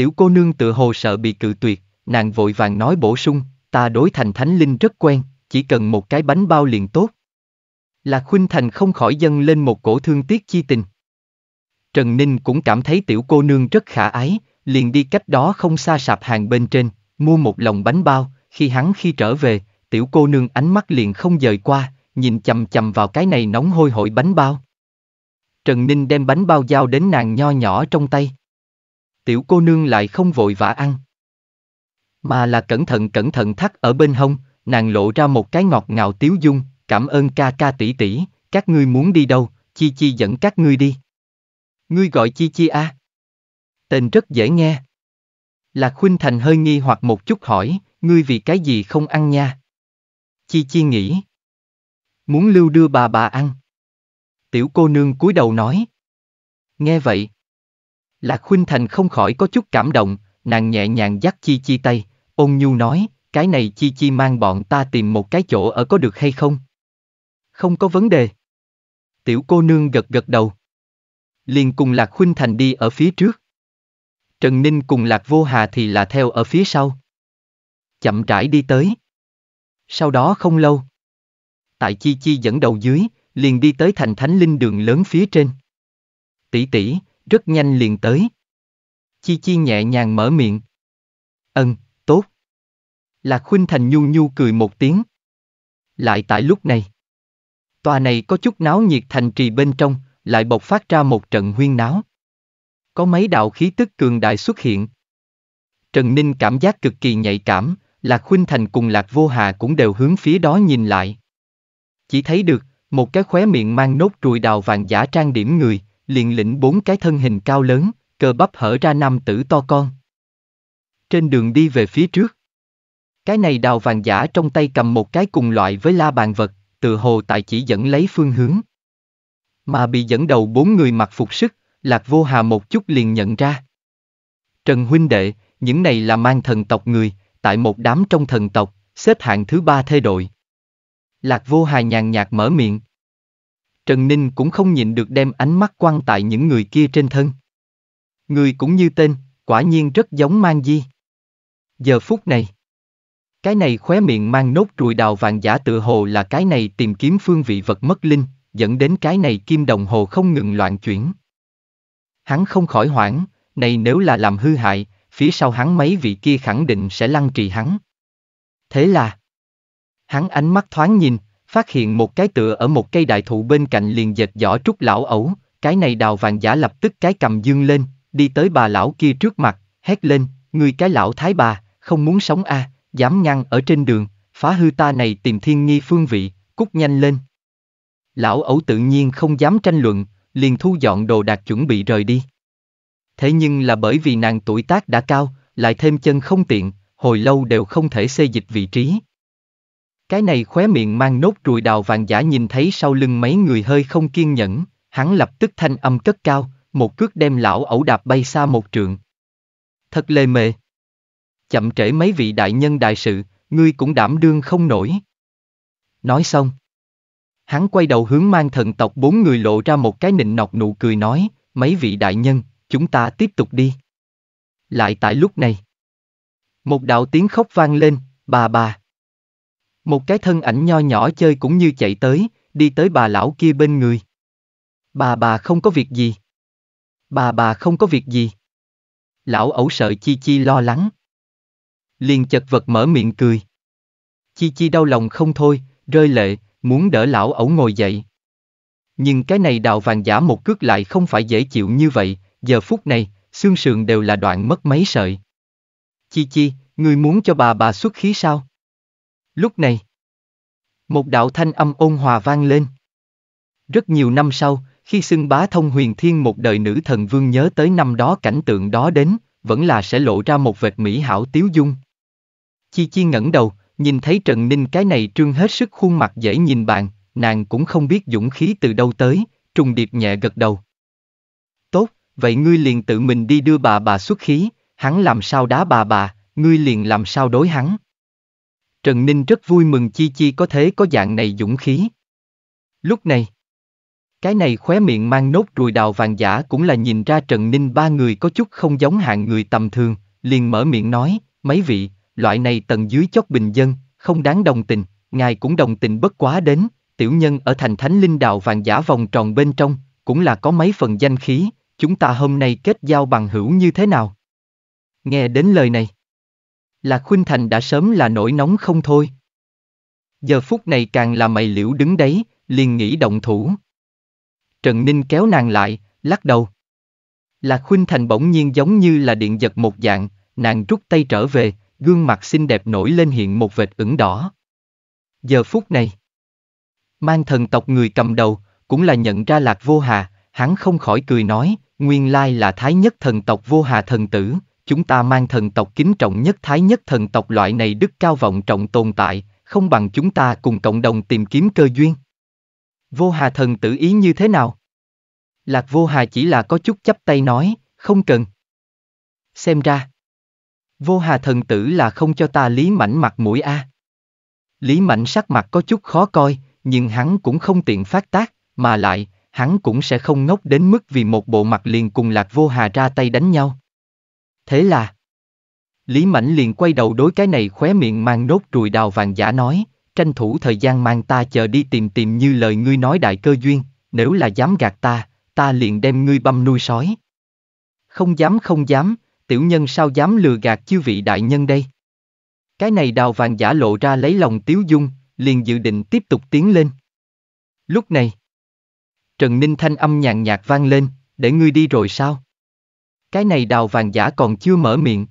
Tiểu cô nương tự hồ sợ bị cự tuyệt, nàng vội vàng nói bổ sung, ta đối thành thánh linh rất quen, chỉ cần một cái bánh bao liền tốt. Lạc Khuynh Thành không khỏi dâng lên một cổ thương tiếc chi tình. Trần Ninh cũng cảm thấy tiểu cô nương rất khả ái, liền đi cách đó không xa sạp hàng bên trên, mua một lồng bánh bao, khi hắn khi trở về, tiểu cô nương ánh mắt liền không dời qua, nhìn chầm chầm vào cái này nóng hôi hổi bánh bao. Trần Ninh đem bánh bao giao đến nàng nho nhỏ trong tay tiểu cô nương lại không vội vã ăn. Mà là cẩn thận cẩn thận thắt ở bên hông, nàng lộ ra một cái ngọt ngào tiếu dung, cảm ơn ca ca tỷ tỷ, các ngươi muốn đi đâu, chi chi dẫn các ngươi đi. Ngươi gọi chi chi a? À? Tên rất dễ nghe. Lạc Khuynh Thành hơi nghi hoặc một chút hỏi, ngươi vì cái gì không ăn nha? Chi chi nghĩ. Muốn lưu đưa bà bà ăn. Tiểu cô nương cúi đầu nói. Nghe vậy, Lạc Khuynh Thành không khỏi có chút cảm động, nàng nhẹ nhàng dắt Chi Chi tay, ôn nhu nói, cái này Chi Chi mang bọn ta tìm một cái chỗ ở có được hay không? Không có vấn đề. Tiểu cô nương gật gật đầu. Liền cùng Lạc Khuynh Thành đi ở phía trước. Trần Ninh cùng Lạc Vô Hà thì là theo ở phía sau. Chậm rãi đi tới. Sau đó không lâu. Tại Chi Chi dẫn đầu dưới, liền đi tới thành thánh linh đường lớn phía trên. Tỷ tỷ, rất nhanh liền tới. Chi Chi nhẹ nhàng mở miệng. Ân, tốt. Lạc Khuynh Thành nhu nhu cười một tiếng. Lại tại lúc này. Tòa này có chút náo nhiệt thành trì bên trong, lại bộc phát ra một trận huyên náo. Có mấy đạo khí tức cường đại xuất hiện. Trần Ninh cảm giác cực kỳ nhạy cảm, Lạc Khuynh Thành cùng Lạc Vô Hà cũng đều hướng phía đó nhìn lại. Chỉ thấy được, một cái khóe miệng mang nốt ruồi đào vàng giả trang điểm người, liền lĩnh bốn cái thân hình cao lớn, cơ bắp hở ra nam tử to con. Trên đường đi về phía trước, cái này đào vàng giả trong tay cầm một cái cùng loại với la bàn vật, tự hồ tại chỉ dẫn lấy phương hướng. Mà bị dẫn đầu bốn người mặc phục sức, Lạc Vô Hà một chút liền nhận ra. Trần huynh đệ, những này là mang thần tộc người, tại một đám trong thần tộc, xếp hạng thứ ba thê đội. Lạc Vô Hà nhàn nhạt mở miệng. Trần Ninh cũng không nhịn được đem ánh mắt quan tại những người kia trên thân. Người cũng như tên, quả nhiên rất giống Mang Di. Giờ phút này, cái này khóe miệng mang nốt ruồi đào vàng giả tựa hồ là cái này tìm kiếm phương vị vật mất linh, dẫn đến cái này kim đồng hồ không ngừng loạn chuyển. Hắn không khỏi hoảng, này nếu là làm hư hại, phía sau hắn mấy vị kia khẳng định sẽ lăng trì hắn. Thế là, hắn ánh mắt thoáng nhìn, phát hiện một cái tựa ở một cây đại thụ bên cạnh liền dệt giỏ trúc lão ẩu, cái này đào vàng giả lập tức cái cầm dương lên, đi tới bà lão kia trước mặt, hét lên, người cái lão thái bà, không muốn sống a, à, dám ngăn ở trên đường, phá hư ta này tìm thiên nghi phương vị, cút nhanh lên. Lão ẩu tự nhiên không dám tranh luận, liền thu dọn đồ đạc chuẩn bị rời đi. Thế nhưng là bởi vì nàng tuổi tác đã cao, lại thêm chân không tiện, hồi lâu đều không thể xê dịch vị trí, cái này khóe miệng mang nốt ruồi đào vàng giả nhìn thấy sau lưng mấy người hơi không kiên nhẫn, hắn lập tức thanh âm cất cao, một cước đem lão ẩu đạp bay xa một trượng. Thật lề mề. Chậm trễ mấy vị đại nhân đại sự, ngươi cũng đảm đương không nổi. Nói xong. Hắn quay đầu hướng mang thần tộc bốn người lộ ra một cái nịnh nọc nụ cười nói, mấy vị đại nhân, chúng ta tiếp tục đi. Lại tại lúc này. Một đạo tiếng khóc vang lên, bà bà. Một cái thân ảnh nho nhỏ chơi cũng như chạy tới, đi tới bà lão kia bên người. Bà bà không có việc gì. Bà bà không có việc gì. Lão ẩu sợ Chi Chi lo lắng. Liền chật vật mở miệng cười. Chi Chi đau lòng không thôi, rơi lệ, muốn đỡ lão ẩu ngồi dậy. Nhưng cái này đào vàng giả một cước lại không phải dễ chịu như vậy, giờ phút này, xương sườn đều là đoạn mất mấy sợi. Chi Chi, người muốn cho bà bà xuất khí sao? Lúc này, một đạo thanh âm ôn hòa vang lên. Rất nhiều năm sau, khi xưng bá thông huyền thiên một đời nữ thần vương nhớ tới năm đó cảnh tượng đó đến, vẫn là sẽ lộ ra một vệt mỹ hảo tiếu dung. Chi Chi ngẩng đầu, nhìn thấy Trần Ninh cái này trương hết sức khuôn mặt dễ nhìn bạn, nàng cũng không biết dũng khí từ đâu tới, trùng điệp nhẹ gật đầu. Tốt, vậy ngươi liền tự mình đi đưa bà bà xuất khí, hắn làm sao đá bà bà, ngươi liền làm sao đối hắn. Trần Ninh rất vui mừng Chi Chi có thế có dạng này dũng khí. Lúc này, cái này khóe miệng mang nốt ruồi đào vàng giả cũng là nhìn ra Trần Ninh ba người có chút không giống hạng người tầm thường, liền mở miệng nói, mấy vị, loại này tầng dưới chót bình dân, không đáng đồng tình, ngài cũng đồng tình bất quá đến, tiểu nhân ở thành thánh linh đào vàng giả vòng tròn bên trong, cũng là có mấy phần danh khí, chúng ta hôm nay kết giao bằng hữu như thế nào? Nghe đến lời này, là Khuynh Thành đã sớm là nổi nóng không thôi. Giờ phút này càng là mày liễu đứng đấy, liền nghĩ động thủ. Trần Ninh kéo nàng lại, lắc đầu. Là Khuynh Thành bỗng nhiên giống như là điện giật một dạng, nàng rút tay trở về, gương mặt xinh đẹp nổi lên hiện một vệt ửng đỏ. Giờ phút này, mang thần tộc người cầm đầu, cũng là nhận ra Lạc Vô Hà, hắn không khỏi cười nói, nguyên lai là thái nhất thần tộc Vô Hà thần tử, chúng ta mang thần tộc kính trọng nhất thái nhất thần tộc loại này đức cao vọng trọng tồn tại, không bằng chúng ta cùng cộng đồng tìm kiếm cơ duyên. Vô Hà thần tử ý như thế nào? Lạc Vô Hà chỉ là có chút chấp tay nói, không cần. Xem ra, Vô Hà thần tử là không cho ta lý mảnh mặt mũi a. Lý mảnh sắc mặt có chút khó coi, nhưng hắn cũng không tiện phát tác, mà lại, hắn cũng sẽ không ngốc đến mức vì một bộ mặt liền cùng Lạc Vô Hà ra tay đánh nhau. Thế là... Lý Mãnh liền quay đầu đối cái này khóe miệng mang nốt ruồi đào vàng giả nói, tranh thủ thời gian mang ta chờ đi tìm tìm như lời ngươi nói đại cơ duyên, nếu là dám gạt ta, ta liền đem ngươi băm nuôi sói. Không dám không dám, tiểu nhân sao dám lừa gạt chư vị đại nhân đây. Cái này đào vàng giả lộ ra lấy lòng tiếu dung, liền dự định tiếp tục tiến lên. Lúc này, Trần Ninh Thanh âm nhàn nhạt vang lên, để ngươi đi rồi sao? cái này đào vàng giả còn chưa mở miệng.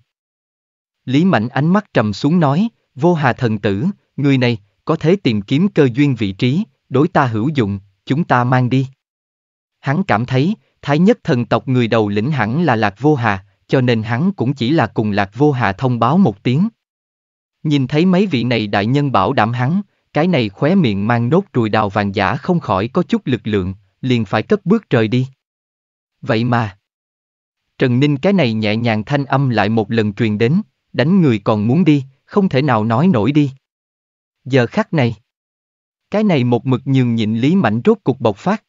Lý Mạnh ánh mắt trầm xuống nói, vô hà thần tử, người này, có thể tìm kiếm cơ duyên vị trí, đối ta hữu dụng, chúng ta mang đi. Hắn cảm thấy, thái nhất thần tộc người đầu lĩnh hẳn là Lạc Vô Hà, cho nên hắn cũng chỉ là cùng Lạc Vô Hà thông báo một tiếng. Nhìn thấy mấy vị này đại nhân bảo đảm hắn, cái này khóe miệng mang nốt ruồi đào vàng giả không khỏi có chút lực lượng, liền phải cất bước rời đi. Vậy mà, Trần Ninh cái này nhẹ nhàng thanh âm lại một lần truyền đến, đánh người còn muốn đi, không thể nào nói nổi đi. Giờ khắc này. Cái này một mực nhường nhịn Lý Mạnh rốt cục bộc phát.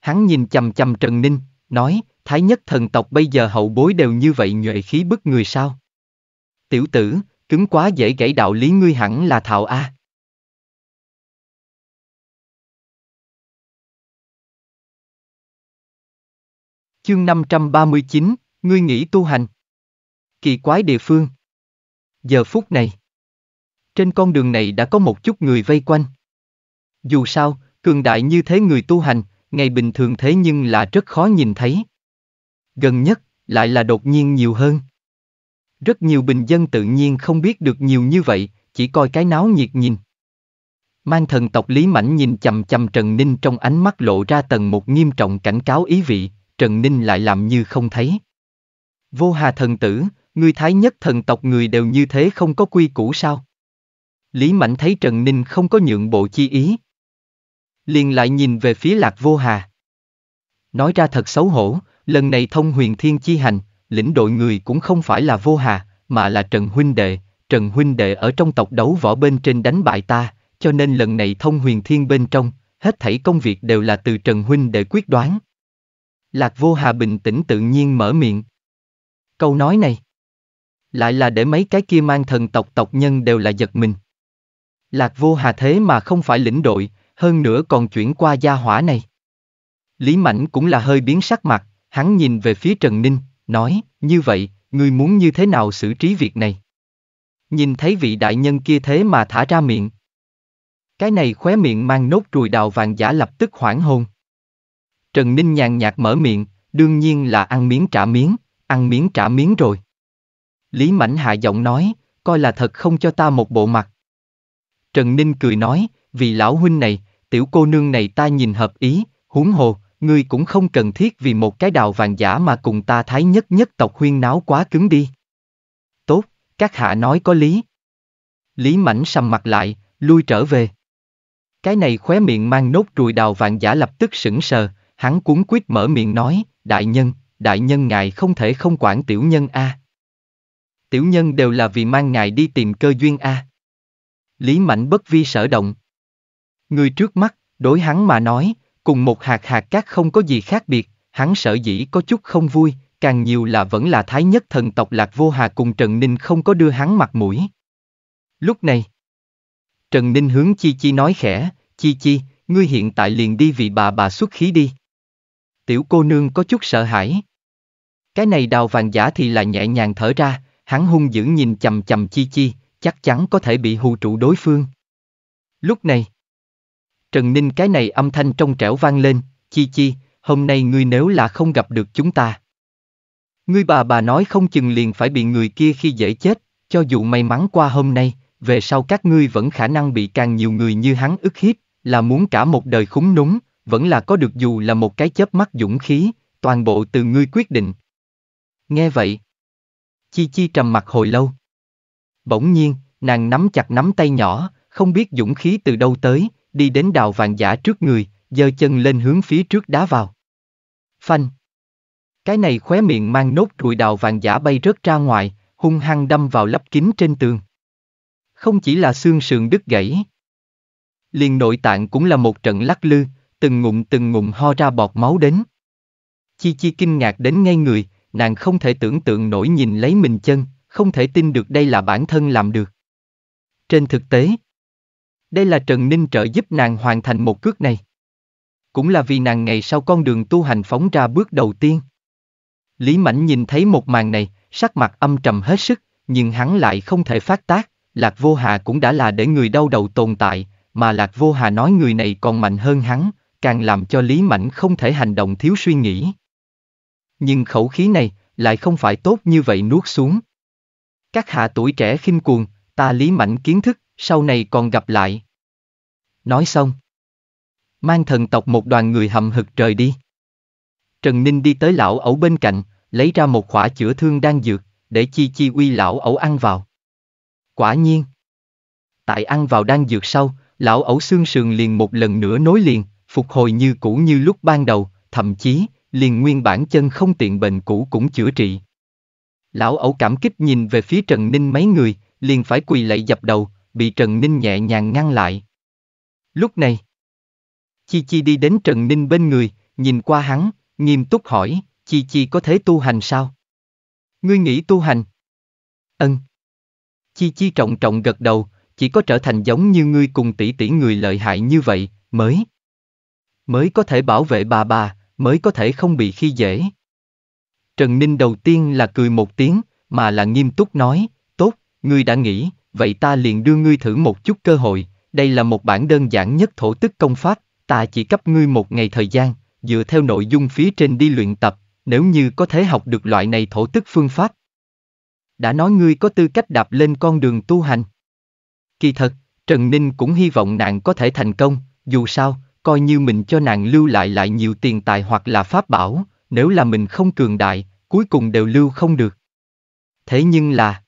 Hắn nhìn chầm chầm Trần Ninh, nói, Thái nhất thần tộc bây giờ hậu bối đều như vậy nhuệ khí bức người sao? Tiểu tử, cứng quá dễ gãy đạo lý ngươi hẳn là thạo A. Chương 539, ngươi nghĩ tu hành. Kỳ quái địa phương. Giờ phút này. Trên con đường này đã có một chút người vây quanh. Dù sao, cường đại như thế người tu hành, ngày bình thường thế nhưng là rất khó nhìn thấy. Gần nhất, lại là đột nhiên nhiều hơn. Rất nhiều bình dân tự nhiên không biết được nhiều như vậy, chỉ coi cái náo nhiệt nhìn. Mang thần tộc Lý Mảnh nhìn chầm chầm Trần Ninh trong ánh mắt lộ ra tầng một nghiêm trọng cảnh cáo ý vị, Trần Ninh lại làm như không thấy. Vô hà thần tử, người thái nhất thần tộc người đều như thế không có quy củ sao? Lý Mạnh thấy Trần Ninh không có nhượng bộ chi ý. Liền lại nhìn về phía lạc vô hà. Nói ra thật xấu hổ, lần này thông huyền thiên chi hành, lĩnh đội người cũng không phải là vô hà, mà là Trần Huynh Đệ. Trần Huynh Đệ ở trong tộc đấu võ bên trên đánh bại ta, cho nên lần này thông huyền thiên bên trong, hết thảy công việc đều là từ Trần Huynh Đệ quyết đoán. Lạc Vô Hà bình tĩnh tự nhiên mở miệng. Câu nói này. Lại là để mấy cái kia mang thần tộc tộc nhân đều là giật mình. Lạc Vô Hà thế mà không phải lĩnh đội, hơn nữa còn chuyển qua gia hỏa này. Lý Mảnh cũng là hơi biến sắc mặt, hắn nhìn về phía Trần Ninh, nói, như vậy, ngươi muốn như thế nào xử trí việc này? Nhìn thấy vị đại nhân kia thế mà thả ra miệng. Cái này khóe miệng mang nốt ruồi đào vàng giả lập tức hoảng hồn. Trần Ninh nhàn nhạt mở miệng, đương nhiên là ăn miếng trả miếng, ăn miếng trả miếng rồi. Lý Mãnh hạ giọng nói, coi là thật không cho ta một bộ mặt. Trần Ninh cười nói, vì lão huynh này, tiểu cô nương này ta nhìn hợp ý, huống hồ, ngươi cũng không cần thiết vì một cái đào vàng giả mà cùng ta thái nhất nhất tộc huyên náo quá cứng đi. Tốt, các hạ nói có lý. Lý Mãnh sầm mặt lại, lui trở về. Cái này khóe miệng mang nốt ruồi đào vàng giả lập tức sững sờ, Hắn cuốn quyết mở miệng nói, đại nhân, đại nhân ngài không thể không quản tiểu nhân a. Tiểu nhân đều là vì mang ngài đi tìm cơ duyên a. Lý Mạnh bất vi sở động. Người trước mắt, đối hắn mà nói, cùng một hạt hạt cát không có gì khác biệt, hắn sợ dĩ có chút không vui, càng nhiều là vẫn là thái nhất thần tộc lạc vô hà cùng Trần Ninh không có đưa hắn mặt mũi. Lúc này, Trần Ninh hướng Chi Chi nói khẽ, Chi Chi, ngươi hiện tại liền đi vì bà bà xuất khí đi tiểu cô nương có chút sợ hãi. Cái này đào vàng giả thì là nhẹ nhàng thở ra, hắn hung dữ nhìn chầm chầm chi chi, chắc chắn có thể bị hù trụ đối phương. Lúc này, Trần Ninh cái này âm thanh trong trẻo vang lên, chi chi, hôm nay ngươi nếu là không gặp được chúng ta. Ngươi bà bà nói không chừng liền phải bị người kia khi dễ chết, cho dù may mắn qua hôm nay, về sau các ngươi vẫn khả năng bị càng nhiều người như hắn ức hiếp, là muốn cả một đời khúng núng, vẫn là có được dù là một cái chớp mắt dũng khí, toàn bộ từ ngươi quyết định. Nghe vậy, Chi Chi trầm mặt hồi lâu. Bỗng nhiên, nàng nắm chặt nắm tay nhỏ, không biết dũng khí từ đâu tới, đi đến đào vàng giả trước người, giơ chân lên hướng phía trước đá vào. Phanh. Cái này khóe miệng mang nốt ruồi đào vàng giả bay rớt ra ngoài, hung hăng đâm vào lấp kín trên tường. Không chỉ là xương sườn đứt gãy. Liền nội tạng cũng là một trận lắc lư, từng ngụm từng ngụm ho ra bọt máu đến. Chi Chi kinh ngạc đến ngay người, nàng không thể tưởng tượng nổi nhìn lấy mình chân, không thể tin được đây là bản thân làm được. Trên thực tế, đây là Trần Ninh trợ giúp nàng hoàn thành một cước này. Cũng là vì nàng ngày sau con đường tu hành phóng ra bước đầu tiên. Lý Mãnh nhìn thấy một màn này, sắc mặt âm trầm hết sức, nhưng hắn lại không thể phát tác, Lạc Vô Hà cũng đã là để người đau đầu tồn tại, mà Lạc Vô Hà nói người này còn mạnh hơn hắn, càng làm cho Lý Mãnh không thể hành động thiếu suy nghĩ. Nhưng khẩu khí này lại không phải tốt như vậy nuốt xuống. Các hạ tuổi trẻ khinh cuồng, ta Lý Mãnh kiến thức, sau này còn gặp lại. Nói xong. Mang thần tộc một đoàn người hầm hực rời đi. Trần Ninh đi tới lão ẩu bên cạnh, lấy ra một khỏa chữa thương đang dược, để chi chi uy lão ẩu ăn vào. Quả nhiên. Tại ăn vào đang dược sau, lão ẩu xương sườn liền một lần nữa nối liền, phục hồi như cũ như lúc ban đầu, thậm chí, liền nguyên bản chân không tiện bệnh cũ cũng chữa trị. Lão ẩu cảm kích nhìn về phía Trần Ninh mấy người, liền phải quỳ lạy dập đầu, bị Trần Ninh nhẹ nhàng ngăn lại. Lúc này, Chi Chi đi đến Trần Ninh bên người, nhìn qua hắn, nghiêm túc hỏi, Chi Chi có thể tu hành sao? Ngươi nghĩ tu hành? Ân. Chi Chi trọng trọng gật đầu, chỉ có trở thành giống như ngươi cùng tỷ tỷ người lợi hại như vậy, mới mới có thể bảo vệ bà bà, mới có thể không bị khi dễ. Trần Ninh đầu tiên là cười một tiếng, mà là nghiêm túc nói, tốt, ngươi đã nghĩ, vậy ta liền đưa ngươi thử một chút cơ hội, đây là một bản đơn giản nhất thổ tức công pháp, ta chỉ cấp ngươi một ngày thời gian, dựa theo nội dung phía trên đi luyện tập, nếu như có thể học được loại này thổ tức phương pháp. Đã nói ngươi có tư cách đạp lên con đường tu hành. Kỳ thật, Trần Ninh cũng hy vọng nạn có thể thành công, dù sao, coi như mình cho nàng lưu lại lại nhiều tiền tài hoặc là pháp bảo, nếu là mình không cường đại, cuối cùng đều lưu không được. Thế nhưng là...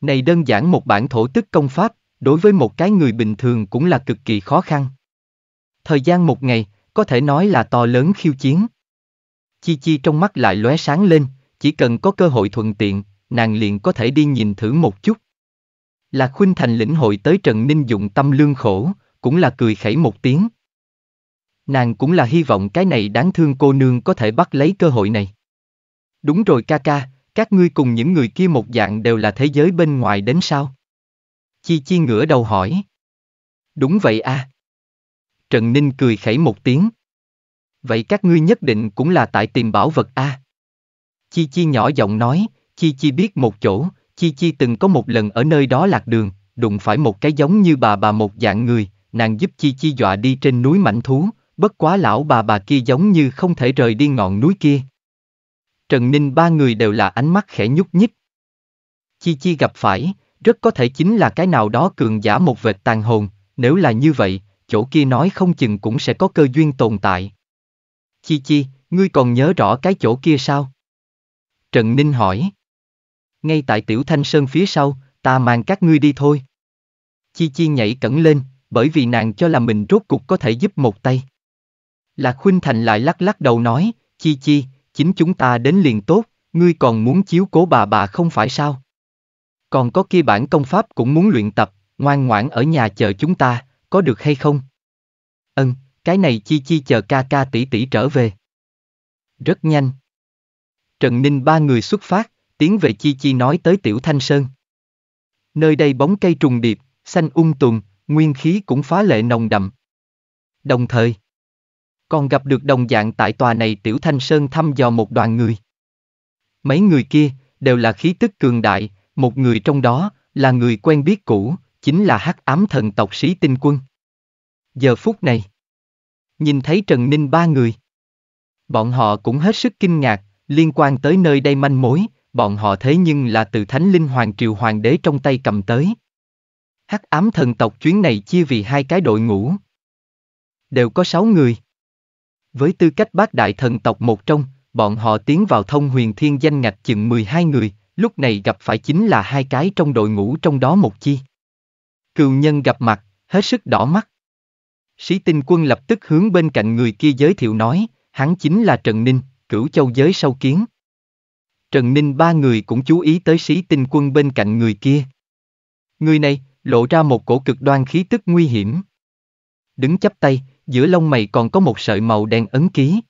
Này đơn giản một bản thổ tức công pháp, đối với một cái người bình thường cũng là cực kỳ khó khăn. Thời gian một ngày, có thể nói là to lớn khiêu chiến. Chi Chi trong mắt lại lóe sáng lên, chỉ cần có cơ hội thuận tiện, nàng liền có thể đi nhìn thử một chút. Là Khuynh Thành lĩnh hội tới Trần Ninh Dụng tâm lương khổ, cũng là cười khẩy một tiếng nàng cũng là hy vọng cái này đáng thương cô nương có thể bắt lấy cơ hội này. Đúng rồi ca ca, các ngươi cùng những người kia một dạng đều là thế giới bên ngoài đến sao? Chi Chi ngửa đầu hỏi. Đúng vậy a. À. Trần Ninh cười khẩy một tiếng. Vậy các ngươi nhất định cũng là tại tìm bảo vật a. Chi Chi nhỏ giọng nói, Chi Chi biết một chỗ, Chi Chi từng có một lần ở nơi đó lạc đường, đụng phải một cái giống như bà bà một dạng người, nàng giúp Chi Chi dọa đi trên núi mảnh thú, bất quá lão bà bà kia giống như không thể rời đi ngọn núi kia. Trần Ninh ba người đều là ánh mắt khẽ nhúc nhích. Chi Chi gặp phải, rất có thể chính là cái nào đó cường giả một vệt tàn hồn, nếu là như vậy, chỗ kia nói không chừng cũng sẽ có cơ duyên tồn tại. Chi Chi, ngươi còn nhớ rõ cái chỗ kia sao? Trần Ninh hỏi. Ngay tại Tiểu Thanh Sơn phía sau, ta mang các ngươi đi thôi. Chi Chi nhảy cẩn lên, bởi vì nàng cho là mình rốt cục có thể giúp một tay. Lạc Khuynh Thành lại lắc lắc đầu nói, chi chi, chính chúng ta đến liền tốt, ngươi còn muốn chiếu cố bà bà không phải sao? Còn có kia bản công pháp cũng muốn luyện tập, ngoan ngoãn ở nhà chờ chúng ta, có được hay không? Ân, ừ, cái này chi chi chờ ca ca tỷ tỷ trở về. Rất nhanh. Trần Ninh ba người xuất phát, tiến về chi chi nói tới Tiểu Thanh Sơn. Nơi đây bóng cây trùng điệp, xanh ung um tùm, nguyên khí cũng phá lệ nồng đậm. Đồng thời, còn gặp được đồng dạng tại tòa này Tiểu Thanh Sơn thăm dò một đoàn người. Mấy người kia, đều là khí tức cường đại, một người trong đó, là người quen biết cũ, chính là hắc ám thần tộc sĩ tinh quân. Giờ phút này, nhìn thấy Trần Ninh ba người. Bọn họ cũng hết sức kinh ngạc, liên quan tới nơi đây manh mối, bọn họ thế nhưng là từ Thánh Linh Hoàng Triều Hoàng đế trong tay cầm tới. Hắc ám thần tộc chuyến này chia vì hai cái đội ngũ. Đều có sáu người. Với tư cách bác đại thần tộc một trong, bọn họ tiến vào thông huyền thiên danh ngạch chừng 12 người, lúc này gặp phải chính là hai cái trong đội ngũ trong đó một chi. cựu nhân gặp mặt, hết sức đỏ mắt. Sĩ tinh quân lập tức hướng bên cạnh người kia giới thiệu nói, hắn chính là Trần Ninh, cửu châu giới sau kiến. Trần Ninh ba người cũng chú ý tới sĩ tinh quân bên cạnh người kia. Người này, lộ ra một cổ cực đoan khí tức nguy hiểm. Đứng chắp tay, giữa lông mày còn có một sợi màu đen ấn ký.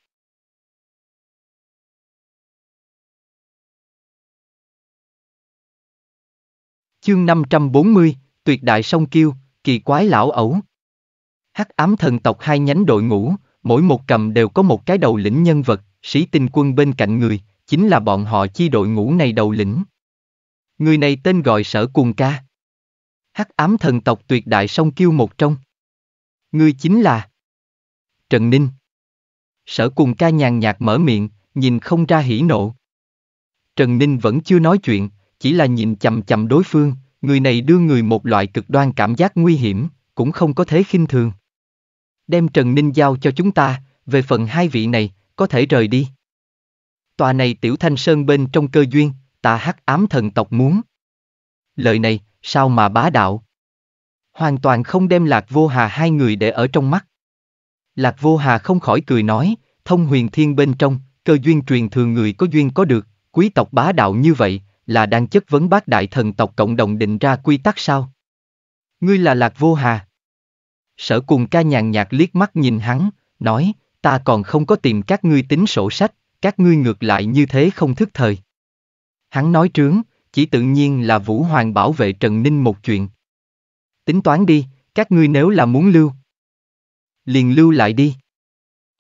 Chương 540, Tuyệt đại sông kiêu, kỳ quái lão ẩu. Hắc ám thần tộc hai nhánh đội ngũ, mỗi một cầm đều có một cái đầu lĩnh nhân vật, sĩ tinh quân bên cạnh người, chính là bọn họ chi đội ngũ này đầu lĩnh. Người này tên gọi sở cuồng ca. Hắc ám thần tộc tuyệt đại sông kiêu một trong. Người chính là Trần Ninh. Sở cùng ca nhàn nhạt mở miệng, nhìn không ra hỉ nộ. Trần Ninh vẫn chưa nói chuyện, chỉ là nhìn chầm chầm đối phương, người này đưa người một loại cực đoan cảm giác nguy hiểm, cũng không có thế khinh thường. Đem Trần Ninh giao cho chúng ta, về phần hai vị này, có thể rời đi. Tòa này tiểu thanh sơn bên trong cơ duyên, ta hắc ám thần tộc muốn. Lời này, sao mà bá đạo? Hoàn toàn không đem lạc vô hà hai người để ở trong mắt. Lạc Vô Hà không khỏi cười nói, thông huyền thiên bên trong, cơ duyên truyền thường người có duyên có được, quý tộc bá đạo như vậy, là đang chất vấn bác đại thần tộc cộng đồng định ra quy tắc sao? Ngươi là Lạc Vô Hà. Sở cùng ca nhàn nhạt liếc mắt nhìn hắn, nói, ta còn không có tìm các ngươi tính sổ sách, các ngươi ngược lại như thế không thức thời. Hắn nói trướng, chỉ tự nhiên là Vũ Hoàng bảo vệ Trần Ninh một chuyện. Tính toán đi, các ngươi nếu là muốn lưu, liền lưu lại đi.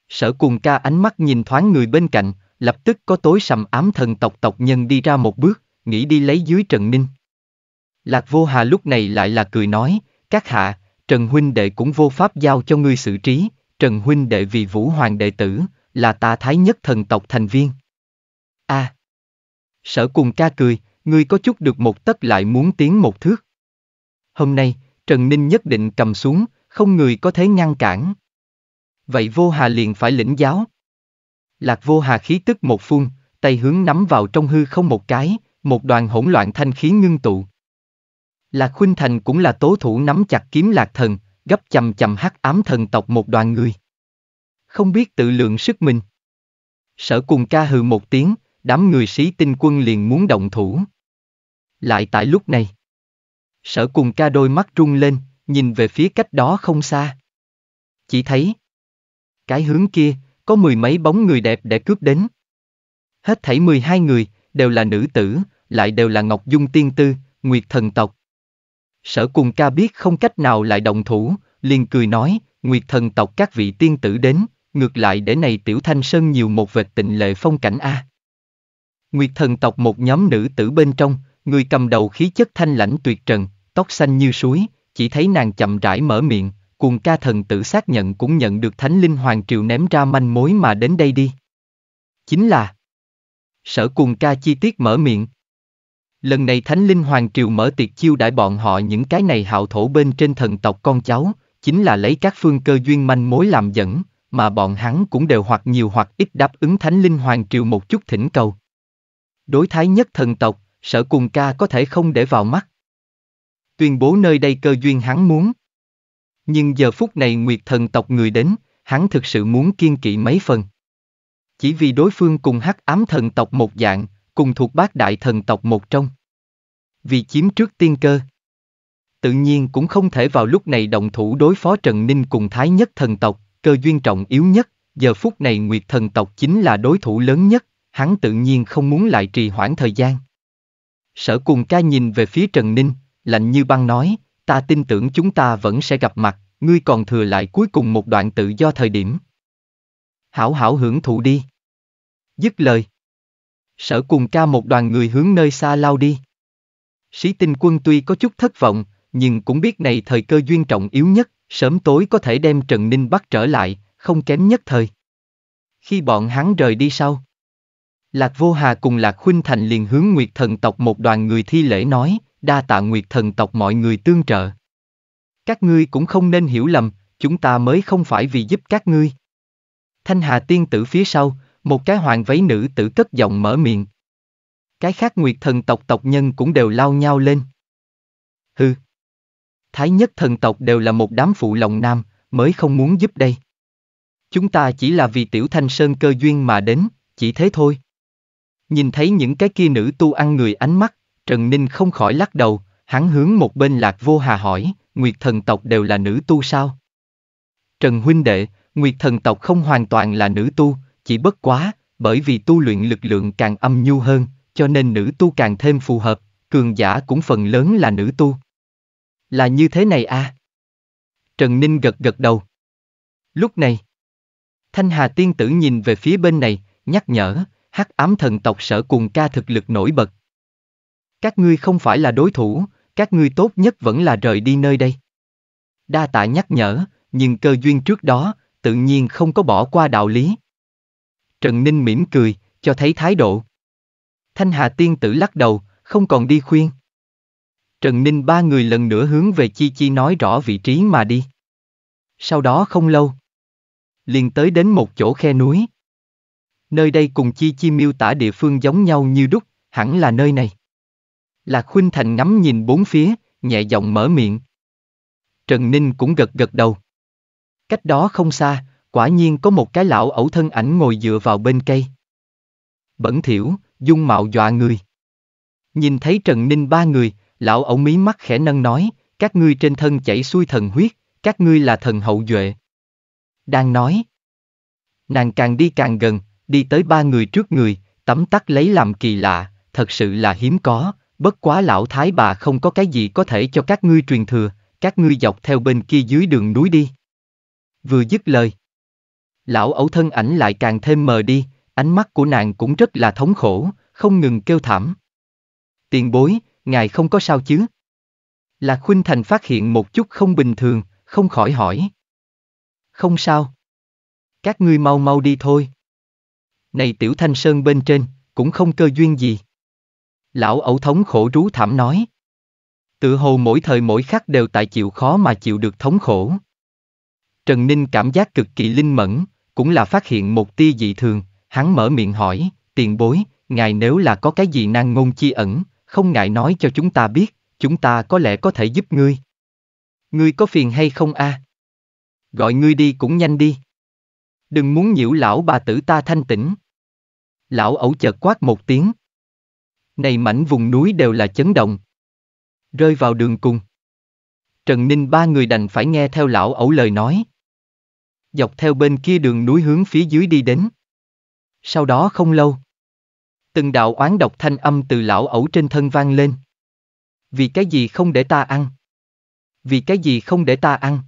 Sở cùng ca ánh mắt nhìn thoáng người bên cạnh, lập tức có tối sầm ám thần tộc tộc nhân đi ra một bước, nghĩ đi lấy dưới Trần Ninh. Lạc vô hà lúc này lại là cười nói, các hạ, Trần huynh đệ cũng vô pháp giao cho ngươi xử trí, Trần huynh đệ vì vũ hoàng đệ tử, là ta thái nhất thần tộc thành viên. a à, Sở cùng ca cười, ngươi có chút được một tấc lại muốn tiến một thước. Hôm nay, Trần Ninh nhất định cầm xuống, không người có thể ngăn cản. Vậy vô hà liền phải lĩnh giáo. Lạc vô hà khí tức một phun, tay hướng nắm vào trong hư không một cái, một đoàn hỗn loạn thanh khí ngưng tụ. Lạc khuynh thành cũng là tố thủ nắm chặt kiếm lạc thần, gấp chầm chầm hắc ám thần tộc một đoàn người. Không biết tự lượng sức mình. Sở cùng ca hừ một tiếng, đám người sĩ tinh quân liền muốn động thủ. Lại tại lúc này, sở cùng ca đôi mắt rung lên, nhìn về phía cách đó không xa. Chỉ thấy, cái hướng kia, có mười mấy bóng người đẹp để cướp đến. Hết thảy hai người, đều là nữ tử, lại đều là Ngọc Dung Tiên Tư, Nguyệt Thần Tộc. Sở cùng ca biết không cách nào lại đồng thủ, liền cười nói, Nguyệt Thần Tộc các vị tiên tử đến, ngược lại để này Tiểu Thanh Sơn nhiều một vệt tịnh lệ phong cảnh A. Nguyệt Thần Tộc một nhóm nữ tử bên trong, người cầm đầu khí chất thanh lãnh tuyệt trần, tóc xanh như suối, chỉ thấy nàng chậm rãi mở miệng, cuồng ca thần tử xác nhận cũng nhận được thánh linh hoàng triều ném ra manh mối mà đến đây đi. Chính là Sở cuồng ca chi tiết mở miệng. Lần này thánh linh hoàng triều mở tiệc chiêu đãi bọn họ những cái này hạo thổ bên trên thần tộc con cháu, chính là lấy các phương cơ duyên manh mối làm dẫn, mà bọn hắn cũng đều hoặc nhiều hoặc ít đáp ứng thánh linh hoàng triều một chút thỉnh cầu. Đối thái nhất thần tộc, sở cùng ca có thể không để vào mắt, tuyên bố nơi đây cơ duyên hắn muốn. Nhưng giờ phút này Nguyệt thần tộc người đến, hắn thực sự muốn kiên kỵ mấy phần. Chỉ vì đối phương cùng hắc ám thần tộc một dạng, cùng thuộc bát đại thần tộc một trong. Vì chiếm trước tiên cơ. Tự nhiên cũng không thể vào lúc này đồng thủ đối phó Trần Ninh cùng Thái nhất thần tộc, cơ duyên trọng yếu nhất, giờ phút này Nguyệt thần tộc chính là đối thủ lớn nhất, hắn tự nhiên không muốn lại trì hoãn thời gian. Sở cùng ca nhìn về phía Trần Ninh, lạnh như băng nói, ta tin tưởng chúng ta vẫn sẽ gặp mặt, ngươi còn thừa lại cuối cùng một đoạn tự do thời điểm. Hảo hảo hưởng thụ đi. Dứt lời. Sở cùng ca một đoàn người hướng nơi xa lao đi. Sĩ tinh quân tuy có chút thất vọng, nhưng cũng biết này thời cơ duyên trọng yếu nhất, sớm tối có thể đem Trần Ninh bắt trở lại, không kém nhất thời. Khi bọn hắn rời đi sau, Lạc Vô Hà cùng Lạc Huynh Thành liền hướng Nguyệt Thần tộc một đoàn người thi lễ nói, đa tạ nguyệt thần tộc mọi người tương trợ. Các ngươi cũng không nên hiểu lầm, chúng ta mới không phải vì giúp các ngươi. Thanh Hà tiên tử phía sau, một cái hoàng váy nữ tử cất giọng mở miệng. Cái khác nguyệt thần tộc tộc nhân cũng đều lao nhau lên. Hừ. Thái nhất thần tộc đều là một đám phụ lòng nam, mới không muốn giúp đây. Chúng ta chỉ là vì tiểu thanh sơn cơ duyên mà đến, chỉ thế thôi. Nhìn thấy những cái kia nữ tu ăn người ánh mắt, Trần Ninh không khỏi lắc đầu, hắn hướng một bên lạc vô hà hỏi, Nguyệt thần tộc đều là nữ tu sao? Trần huynh đệ, Nguyệt thần tộc không hoàn toàn là nữ tu, chỉ bất quá, bởi vì tu luyện lực lượng càng âm nhu hơn, cho nên nữ tu càng thêm phù hợp, cường giả cũng phần lớn là nữ tu. Là như thế này à? Trần Ninh gật gật đầu. Lúc này, Thanh Hà tiên tử nhìn về phía bên này, nhắc nhở, hắc ám thần tộc sở cùng ca thực lực nổi bật, các ngươi không phải là đối thủ, các ngươi tốt nhất vẫn là rời đi nơi đây. Đa tạ nhắc nhở, nhưng cơ duyên trước đó, tự nhiên không có bỏ qua đạo lý. Trần Ninh mỉm cười, cho thấy thái độ. Thanh Hà tiên tử lắc đầu, không còn đi khuyên. Trần Ninh ba người lần nữa hướng về Chi Chi nói rõ vị trí mà đi. Sau đó không lâu, liền tới đến một chỗ khe núi. Nơi đây cùng Chi Chi miêu tả địa phương giống nhau như đúc, hẳn là nơi này. Lạc Khuynh Thành ngắm nhìn bốn phía, nhẹ giọng mở miệng. Trần Ninh cũng gật gật đầu. Cách đó không xa, quả nhiên có một cái lão ẩu thân ảnh ngồi dựa vào bên cây. Bẩn thiểu, dung mạo dọa người. Nhìn thấy Trần Ninh ba người, lão ẩu mí mắt khẽ nâng nói, các ngươi trên thân chảy xuôi thần huyết, các ngươi là thần hậu duệ. Đang nói. Nàng càng đi càng gần, đi tới ba người trước người, tấm tắc lấy làm kỳ lạ, thật sự là hiếm có, Bất quá lão thái bà không có cái gì có thể cho các ngươi truyền thừa, các ngươi dọc theo bên kia dưới đường núi đi. Vừa dứt lời. Lão ấu thân ảnh lại càng thêm mờ đi, ánh mắt của nàng cũng rất là thống khổ, không ngừng kêu thảm. Tiền bối, ngài không có sao chứ? Lạc Khuynh Thành phát hiện một chút không bình thường, không khỏi hỏi. Không sao. Các ngươi mau mau đi thôi. Này Tiểu Thanh Sơn bên trên, cũng không cơ duyên gì. Lão ẩu thống khổ rú thảm nói. Tự hồ mỗi thời mỗi khắc đều tại chịu khó mà chịu được thống khổ. Trần Ninh cảm giác cực kỳ linh mẫn, cũng là phát hiện một tia dị thường, hắn mở miệng hỏi, tiền bối, ngài nếu là có cái gì năng ngôn chi ẩn, không ngại nói cho chúng ta biết, chúng ta có lẽ có thể giúp ngươi. Ngươi có phiền hay không a? À? Gọi ngươi đi cũng nhanh đi. Đừng muốn nhiễu lão bà tử ta thanh tĩnh. Lão ẩu chợt quát một tiếng, này mảnh vùng núi đều là chấn động. Rơi vào đường cùng. Trần Ninh ba người đành phải nghe theo lão ẩu lời nói. Dọc theo bên kia đường núi hướng phía dưới đi đến. Sau đó không lâu. Từng đạo oán độc thanh âm từ lão ẩu trên thân vang lên. Vì cái gì không để ta ăn? Vì cái gì không để ta ăn?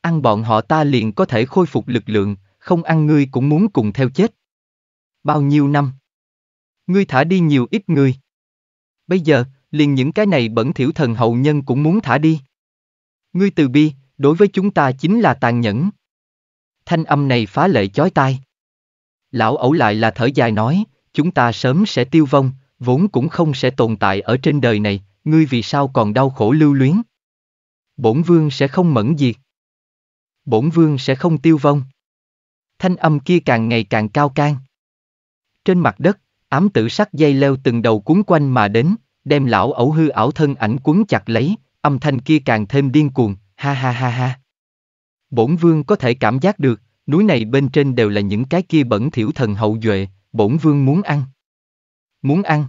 Ăn bọn họ ta liền có thể khôi phục lực lượng, không ăn ngươi cũng muốn cùng theo chết. Bao nhiêu năm? Ngươi thả đi nhiều ít người. Bây giờ, liền những cái này bẩn thiểu thần hậu nhân cũng muốn thả đi. Ngươi từ bi, đối với chúng ta chính là tàn nhẫn. Thanh âm này phá lệ chói tai. Lão ẩu lại là thở dài nói, chúng ta sớm sẽ tiêu vong, vốn cũng không sẽ tồn tại ở trên đời này, ngươi vì sao còn đau khổ lưu luyến. Bổn vương sẽ không mẫn diệt. Bổn vương sẽ không tiêu vong. Thanh âm kia càng ngày càng cao can. Trên mặt đất, ám tử sắc dây leo từng đầu cuốn quanh mà đến, đem lão ẩu hư ảo thân ảnh cuốn chặt lấy, âm thanh kia càng thêm điên cuồng, ha ha ha ha. Bổn vương có thể cảm giác được, núi này bên trên đều là những cái kia bẩn thiểu thần hậu duệ, bổn vương muốn ăn. Muốn ăn.